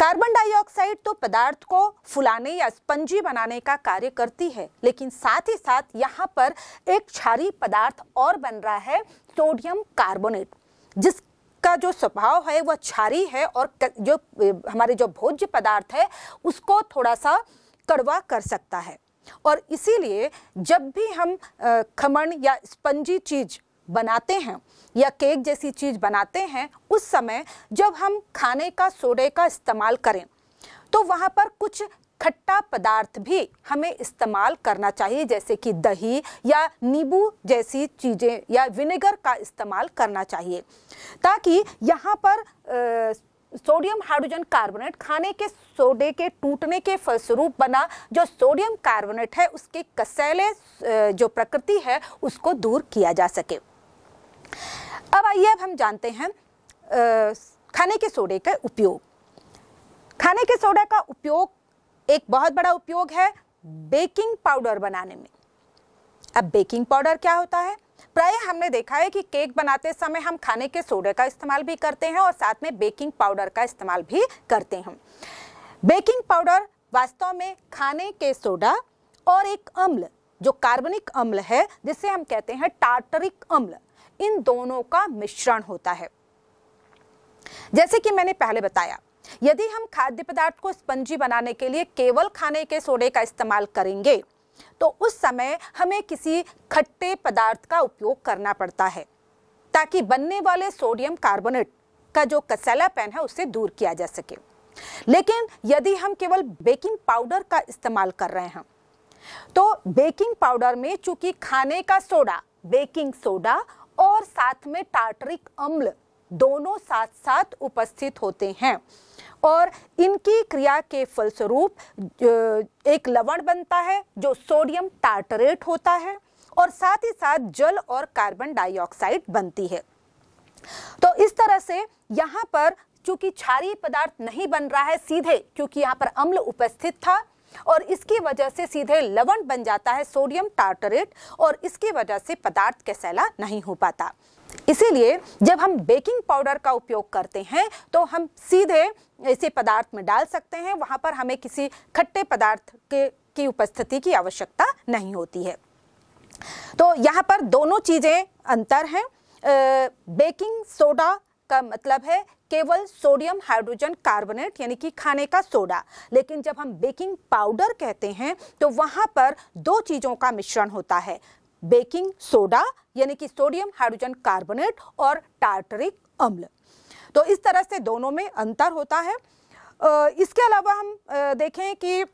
कार्बन डाइऑक्साइड तो पदार्थ को फुलाने या स्पंजी बनाने का कार्य करती है लेकिन साथ ही साथ यहाँ पर एक क्षारी पदार्थ और बन रहा है सोडियम कार्बोनेट जिस का जो स्वभाव है वह क्षारी है और जो हमारे जो भोज्य पदार्थ है उसको थोड़ा सा कड़वा कर सकता है और इसीलिए जब भी हम खमण या स्पंजी चीज़ बनाते हैं या केक जैसी चीज़ बनाते हैं उस समय जब हम खाने का सोडे का इस्तेमाल करें तो वहाँ पर कुछ खट्टा पदार्थ भी हमें इस्तेमाल करना चाहिए जैसे कि दही या नींबू जैसी चीज़ें या विनेगर का इस्तेमाल करना चाहिए ताकि यहाँ पर आ, सोडियम हाइड्रोजन कार्बोनेट खाने के सोडे के टूटने के फलस्वरूप बना जो सोडियम कार्बोनेट है उसके कसैले जो प्रकृति है उसको दूर किया जा सके अब आइए अब हम जानते हैं खाने के सोडे का उपयोग खाने के सोडा का उपयोग एक बहुत बड़ा उपयोग है बेकिंग पाउडर बनाने में अब बेकिंग पाउडर क्या होता है प्राय हमने देखा है कि केक बनाते समय हम खाने के सोडे का इस्तेमाल भी करते हैं और साथ में बेकिंग पाउडर का इस्तेमाल भी करते हैं बेकिंग पाउडर वास्तव में खाने के सोडा और एक अम्ल जो कार्बनिक अम्ल है जिसे हम कहते हैं टार्टरिक अम्ल इन दोनों का मिश्रण होता है जैसे कि मैंने पहले बताया यदि हम खाद्य पदार्थ को स्पंजी बनाने के लिए केवल खाने के सोडे का इस्तेमाल करेंगे तो उस समय हमें किसी खट्टे पदार्थ का उपयोग करना पड़ता है ताकि बनने वाले सोडियम कार्बोनेट का जो कसैला पैन है उसे दूर किया जा सके लेकिन यदि हम केवल बेकिंग पाउडर का इस्तेमाल कर रहे हैं तो बेकिंग पाउडर में चूंकि खाने का सोडा बेकिंग सोडा और साथ में टार्टरिक अम्ल दोनों साथ साथ उपस्थित होते हैं और इनकी क्रिया के फलस्वरूप एक लवण बनता है जो सोडियम टार्टरेट होता है और साथ ही साथ जल और कार्बन डाइऑक्साइड बनती है तो इस तरह से यहाँ पर चूंकि क्षारीय पदार्थ नहीं बन रहा है सीधे क्योंकि यहाँ पर अम्ल उपस्थित था और इसकी वजह से सीधे लवण बन जाता है सोडियम टार्टरेट और इसकी वजह से पदार्थ कैसेला नहीं हो पाता इसीलिए जब हम बेकिंग पाउडर का उपयोग करते हैं तो हम सीधे इसे पदार्थ में डाल सकते हैं वहाँ पर हमें किसी खट्टे पदार्थ के की उपस्थिति की आवश्यकता नहीं होती है तो यहाँ पर दोनों चीज़ें अंतर हैं बेकिंग सोडा का मतलब है केवल सोडियम हाइड्रोजन कार्बोनेट यानी कि खाने का सोडा लेकिन जब हम बेकिंग पाउडर कहते हैं तो वहां पर दो चीज़ों का मिश्रण होता है बेकिंग सोडा यानी कि सोडियम हाइड्रोजन कार्बोनेट और टार्टरिक अम्ल तो इस तरह से दोनों में अंतर होता है इसके अलावा हम देखें कि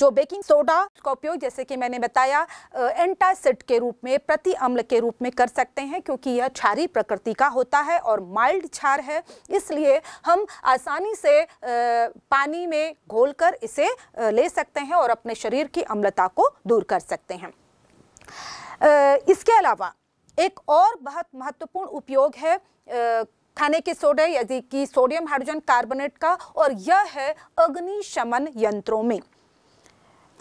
जो बेकिंग सोडा का उपयोग जैसे कि मैंने बताया एंटासिड के रूप में प्रति अम्ल के रूप में कर सकते हैं क्योंकि यह क्षारी प्रकृति का होता है और माइल्ड क्षार है इसलिए हम आसानी से पानी में घोलकर इसे ले सकते हैं और अपने शरीर की अम्लता को दूर कर सकते हैं इसके अलावा एक और बहुत महत्वपूर्ण उपयोग है थाने के सोडा यदि कि सोडियम हाइड्रोजन कार्बोनेट का और यह है अग्निशमन यंत्रों में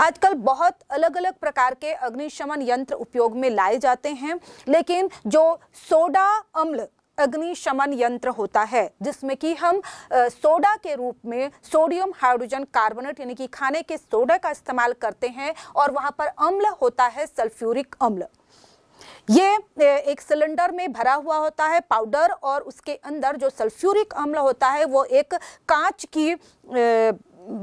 आजकल बहुत अलग अलग प्रकार के अग्निशमन यंत्र उपयोग में लाए जाते हैं लेकिन जो सोडा अम्ल अग्निशमन यंत्र होता है जिसमें कि हम सोडा के रूप में सोडियम हाइड्रोजन कार्बोनेट यानी कि खाने के सोडा का इस्तेमाल करते हैं और वहाँ पर अम्ल होता है सल्फ्यूरिक अम्ल ये एक सिलेंडर में भरा हुआ होता है पाउडर और उसके अंदर जो सल्फ्यूरिक अम्ल होता है वो एक कांच की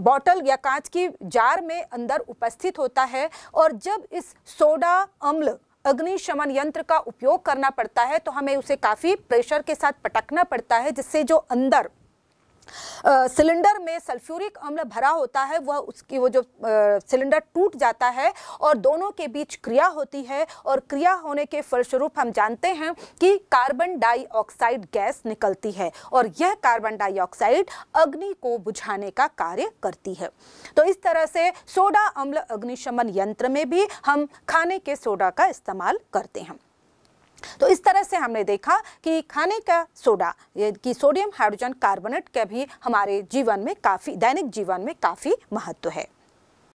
बॉटल या कांच की जार में अंदर उपस्थित होता है और जब इस सोडा अम्ल अग्निशमन यंत्र का उपयोग करना पड़ता है तो हमें उसे काफ़ी प्रेशर के साथ पटकना पड़ता है जिससे जो अंदर सिलेंडर में सल्फ्यूरिक अम्ल भरा होता है वह उसकी वो जो सिलेंडर टूट जाता है और दोनों के बीच क्रिया होती है और क्रिया होने के फलस्वरूप हम जानते हैं कि कार्बन डाइऑक्साइड गैस निकलती है और यह कार्बन डाइऑक्साइड अग्नि को बुझाने का कार्य करती है तो इस तरह से सोडा अम्ल अग्निशमन यंत्र में भी हम खाने के सोडा का इस्तेमाल करते हैं तो इस तरह से हमने देखा कि खाने का सोडा कि सोडियम हाइड्रोजन कार्बोनेट का भी हमारे जीवन में काफ़ी दैनिक जीवन में काफ़ी महत्व है